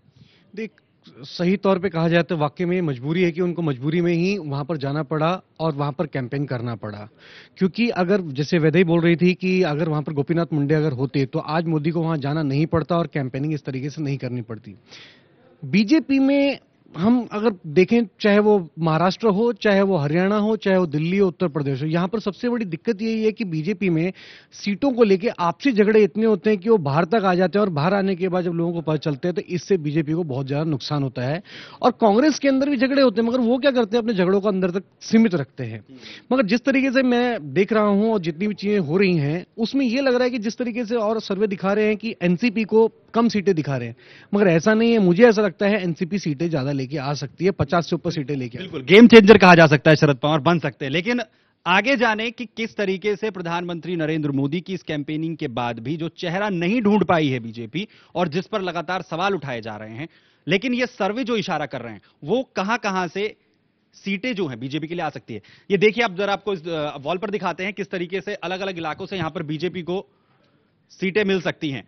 देख सही तौर पे कहा जाए तो वाकई में मजबूरी है कि उनको मजबूरी में ही वहाँ पर जाना पड़ा और वहाँ पर कैंपेन करना पड़ा क्योंकि अगर जैसे वेदई बोल रही थी कि अगर वहाँ पर गोपीनाथ मुंडे अगर होते तो आज मोदी को वहाँ जाना नहीं पड़ता और कैंपेनिंग इस तरीके से नहीं करनी पड़ती बीजेपी में हम अगर देखें चाहे वो महाराष्ट्र हो चाहे वो हरियाणा हो चाहे वो दिल्ली हो उत्तर प्रदेश हो यहाँ पर सबसे बड़ी दिक्कत यही है कि बीजेपी में सीटों को लेके आपसी झगड़े इतने होते हैं कि वो बाहर तक आ जाते हैं और बाहर आने के बाद जब लोगों को पता चलते हैं तो इससे बीजेपी को बहुत ज़्यादा नुकसान होता है और कांग्रेस के अंदर भी झगड़े होते हैं मगर वो क्या करते हैं अपने झगड़ों को अंदर तक सीमित रखते हैं मगर जिस तरीके से मैं देख रहा हूँ और जितनी भी चीज़ें हो रही हैं उसमें यह लग रहा है कि जिस तरीके से और सर्वे दिखा रहे हैं कि एनसीपी को कम सीटें दिखा रहे हैं मगर ऐसा नहीं है मुझे ऐसा लगता है एनसीपी सीटें ज्यादा लेके आ सकती है पचास से ऊपर सीटें लेके बिल्कुल गेम चेंजर कहा जा सकता है शरद पवार बन सकते हैं लेकिन आगे जाने कि किस तरीके से प्रधानमंत्री नरेंद्र मोदी की इस कैंपेनिंग के बाद भी जो चेहरा नहीं ढूंढ पाई है बीजेपी और जिस पर लगातार सवाल उठाए जा रहे हैं लेकिन ये सर्वे जो इशारा कर रहे हैं वो कहां कहां से सीटें जो हैं बीजेपी के लिए आ सकती है ये देखिए आप जरा आपको इस वॉल पर दिखाते हैं किस तरीके से अलग अलग इलाकों से यहां पर बीजेपी को सीटें मिल सकती हैं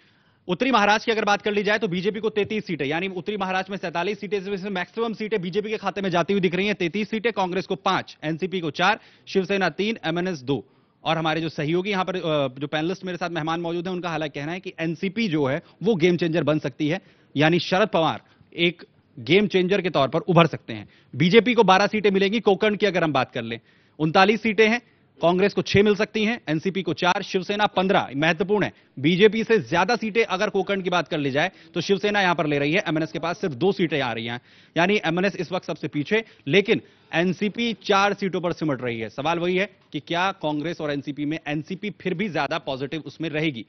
उत्तरी महाराष्ट्र की अगर बात कर ली जाए तो बीजेपी को 33 सीटें यानी उत्तरी महाराष्ट्र में सैंतालीस सीटें से मैक्सिमम सीटें बीजेपी के खाते में जाती हुई दिख रही हैं 33 सीटें कांग्रेस को पांच एनसीपी को चार शिवसेना तीन एमएनएस दो और हमारे जो सहयोगी यहां पर जो पैनलिस्ट मेरे साथ मेहमान मौजूद हैं उनका हालांकि कहना है कि एनसीपी जो है वो गेम चेंजर बन सकती है यानी शरद पवार एक गेम चेंजर के तौर पर उभर सकते हैं बीजेपी को बारह सीटें मिलेंगी कोकण की अगर हम बात कर लें उनतालीस सीटें हैं कांग्रेस को छह मिल सकती हैं एनसीपी को चार शिवसेना पंद्रह महत्वपूर्ण है बीजेपी से ज्यादा सीटें अगर कोकण की बात कर ली जाए तो शिवसेना यहां पर ले रही है एमएनएस के पास सिर्फ दो सीटें आ रही हैं यानी एमएनएस इस वक्त सबसे पीछे लेकिन एनसीपी चार सीटों पर सिमट रही है सवाल वही है कि क्या कांग्रेस और एनसीपी में एनसीपी फिर भी ज्यादा पॉजिटिव उसमें रहेगी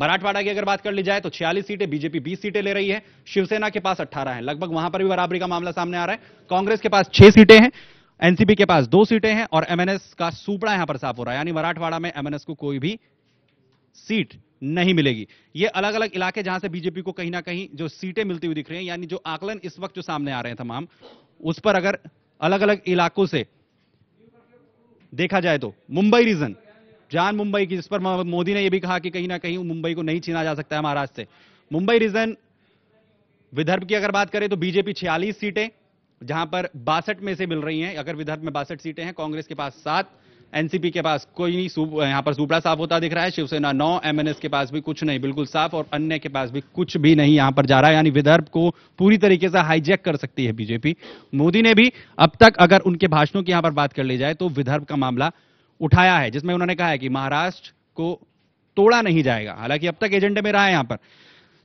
मराठवाड़ा की अगर बात कर ली जाए तो 46 सीटें बीजेपी 20 सीटें ले रही है शिवसेना के पास 18 है लगभग वहां पर भी बराबरी का मामला सामने आ रहा है कांग्रेस के पास 6 सीटें हैं एनसीपी के पास दो सीटें हैं और एमएनएस का सुपड़ा यहां पर साफ हो रहा है यानी मराठवाड़ा में एमएनएस को कोई भी सीट नहीं मिलेगी ये अलग अलग इलाके जहां से बीजेपी को कहीं ना कहीं जो सीटें मिलती हुई दिख रही हैं यानी जो आकलन इस वक्त जो सामने आ रहे हैं तमाम उस पर अगर अलग अलग इलाकों से देखा जाए तो मुंबई रीजन जान मुंबई की जिस पर मोदी ने यह भी कहा कि कहीं ना कहीं मुंबई को नहीं छीना जा सकता है महाराष्ट्र से मुंबई रीजन विदर्भ की अगर बात करें तो बीजेपी 46 सीटें जहां पर बासठ में से मिल रही हैं अगर विदर्भ में बासठ सीटें हैं कांग्रेस के पास सात एनसीपी के पास कोई नहीं यहां पर सुपड़ा साफ होता दिख रहा है शिवसेना नौ एमएनएस के पास भी कुछ नहीं बिल्कुल साफ और अन्य के पास भी कुछ भी नहीं यहां पर जा रहा है यानी विदर्भ को पूरी तरीके से हाईजैक कर सकती है बीजेपी मोदी ने भी अब तक अगर उनके भाषणों की यहां पर बात कर ली जाए तो विदर्भ का मामला उठाया है जिसमें उन्होंने कहा है कि महाराष्ट्र को तोड़ा नहीं जाएगा हालांकि अब तक एजेंडे में रहा है यहां पर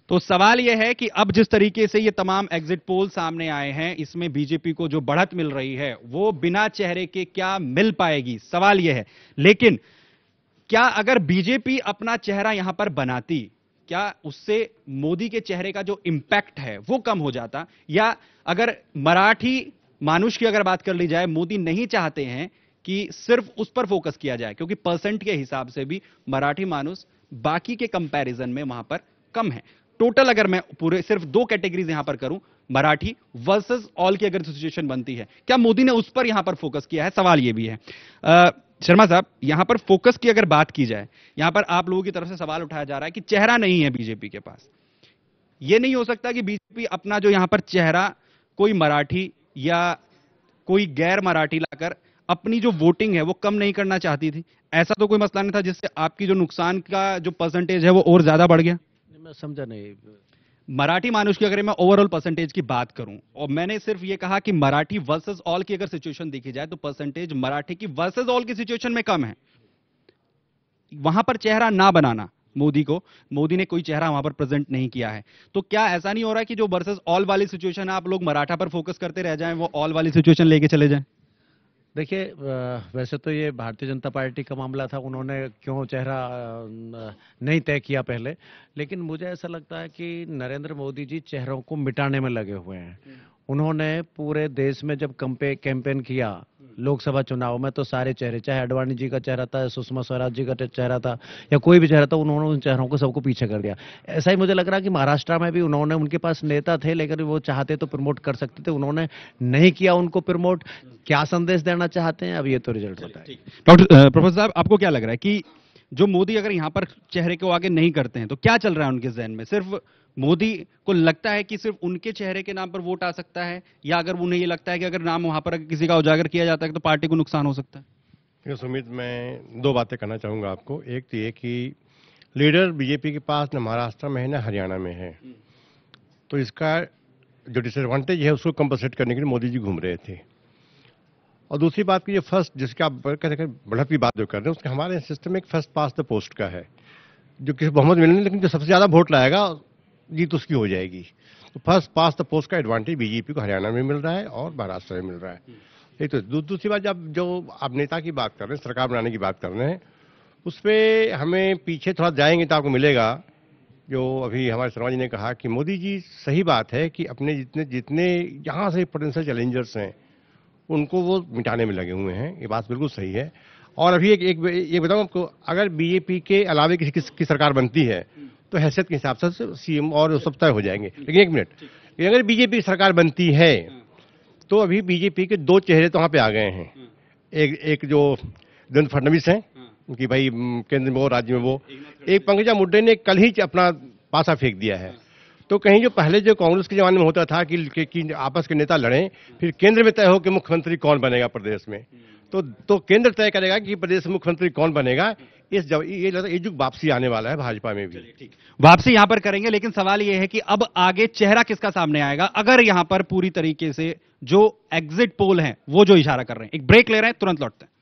तो सवाल यह है कि अब जिस तरीके से ये तमाम एग्जिट पोल सामने आए हैं इसमें बीजेपी को जो बढ़त मिल रही है वो बिना चेहरे के क्या मिल पाएगी सवाल यह है लेकिन क्या अगर बीजेपी अपना चेहरा यहां पर बनाती क्या उससे मोदी के चेहरे का जो इंपैक्ट है वो कम हो जाता या अगर मराठी मानुष की अगर बात कर ली जाए मोदी नहीं चाहते हैं कि सिर्फ उस पर फोकस किया जाए क्योंकि परसेंट के हिसाब से भी मराठी मानुष बाकी के कंपैरिजन में वहां पर कम है टोटल अगर मैं पूरे सिर्फ दो कैटेगरीज यहां पर करूं मराठी वर्सेस ऑल की अगर सिचुएशन बनती है क्या मोदी ने उस पर यहां पर फोकस किया है सवाल ये भी है शर्मा साहब यहां पर फोकस की अगर बात की जाए यहां पर आप लोगों की तरफ से सवाल उठाया जा रहा है कि चेहरा नहीं है बीजेपी के पास यह नहीं हो सकता कि बीजेपी अपना जो यहां पर चेहरा कोई मराठी या कोई गैर मराठी लाकर अपनी जो वोटिंग है वो कम नहीं करना चाहती थी ऐसा तो कोई मसला नहीं था जिससे आपकी जो नुकसान का जो परसेंटेज है वो और ज्यादा बढ़ गया मैं समझा नहीं मराठी मानुष की अगर मैं ओवरऑल परसेंटेज की बात करूं और मैंने सिर्फ ये कहा कि मराठी वर्सेस ऑल की अगर सिचुएशन देखी जाए तो परसेंटेज मराठी की वर्सेस ऑल की सिचुएशन में कम है वहां पर चेहरा ना बनाना मोदी को मोदी ने कोई चेहरा वहां पर प्रेजेंट नहीं किया है तो क्या ऐसा नहीं हो रहा कि जो वर्सेस ऑल वाली सिचुएशन है आप लोग मराठा पर फोकस करते रह जाएं वो ऑल वाली सिचुएशन लेके चले जाएं देखिए वैसे तो ये भारतीय जनता पार्टी का मामला था उन्होंने क्यों चेहरा नहीं तय किया पहले लेकिन मुझे ऐसा लगता है कि नरेंद्र मोदी जी चेहरों को मिटाने में लगे हुए हैं उन्होंने पूरे देश में जब कंपे कैंपेन किया लोकसभा चुनाव में तो सारे चेहरे चाहे अडवाणी जी का चेहरा था सुषमा स्वराज जी का चेहरा था या कोई भी चेहरा था उन्होंने उन चेहरों को सबको पीछे कर दिया ऐसा ही मुझे लग रहा कि महाराष्ट्र में भी उन्होंने उनके पास नेता थे लेकिन वो चाहते तो प्रमोट कर सकते थे उन्होंने नहीं किया उनको प्रमोट क्या संदेश देना चाहते हैं अब ये तो रिजल्ट होता है डॉक्टर प्रोफेसर साहब आपको क्या लग रहा है कि जो मोदी अगर यहां पर चेहरे को आगे नहीं करते हैं तो क्या चल रहा है उनके जहन में सिर्फ मोदी को लगता है कि सिर्फ उनके चेहरे के नाम पर वोट आ सकता है या अगर उन्हें ये लगता है कि अगर नाम वहां पर किसी का उजागर किया जाता है तो पार्टी को नुकसान हो सकता है देखिए सुमित मैं दो बातें करना चाहूंगा आपको एक तो ये कि लीडर बीजेपी के पास न महाराष्ट्र में है न हरियाणा में है हम्म। तो इसका जो डिसएडवांटेज है उसको कंपनसेट करने के लिए मोदी जी घूम रहे थे और दूसरी बात की जो फर्स्ट जिसके आप बढ़त की बात जो कर रहे हैं उसके हमारे सिस्टम एक फर्स्ट पास द पोस्ट का है जो किसी बहुमत मिलने लेकिन जो सबसे ज़्यादा वोट लाएगा जीत उसकी हो जाएगी तो फर्स्ट पास द पोस्ट का एडवांटेज बीजेपी को हरियाणा में मिल रहा है और महाराष्ट्र में मिल रहा है एक तो दूसरी बात जब जो आप नेता की बात कर रहे हैं सरकार बनाने की बात कर रहे हैं उस पर हमें पीछे थोड़ा जाएंगे तो आपको मिलेगा जो अभी हमारे शर्मा जी ने कहा कि मोदी जी सही बात है कि अपने जितने जितने यहाँ से पोटेंशियल चैलेंजर्स हैं उनको वो मिटाने में लगे हुए हैं ये बात बिल्कुल सही है और अभी एक एक ये बताऊँ आपको अगर बीजेपी के अलावे किसी की सरकार बनती है तो हैसियत के हिसाब से सीएम और सब तय हो जाएंगे लेकिन एक मिनट अगर बीजेपी की सरकार बनती है तो अभी बीजेपी के दो चेहरे तो वहाँ पे आ गए हैं एक एक जो देवेंद्र फडणवीस हैं कि भाई केंद्र में वो राज्य में वो एक पंकजा मुड्डे ने कल ही अपना पासा फेंक दिया है तो कहीं जो पहले जो कांग्रेस के जमाने में होता था कि, कि, कि आपस के नेता लड़ें फिर केंद्र में तय हो कि मुख्यमंत्री कौन बनेगा प्रदेश में तो तो केंद्र तय करेगा कि प्रदेश मुख्यमंत्री कौन बनेगा इस जब ये ये युग वापसी आने वाला है भाजपा में भी वापसी यहां पर करेंगे लेकिन सवाल यह है कि अब आगे चेहरा किसका सामने आएगा अगर यहां पर पूरी तरीके से जो एग्जिट पोल है वो जो इशारा कर रहे हैं एक ब्रेक ले रहे हैं तुरंत लौटते हैं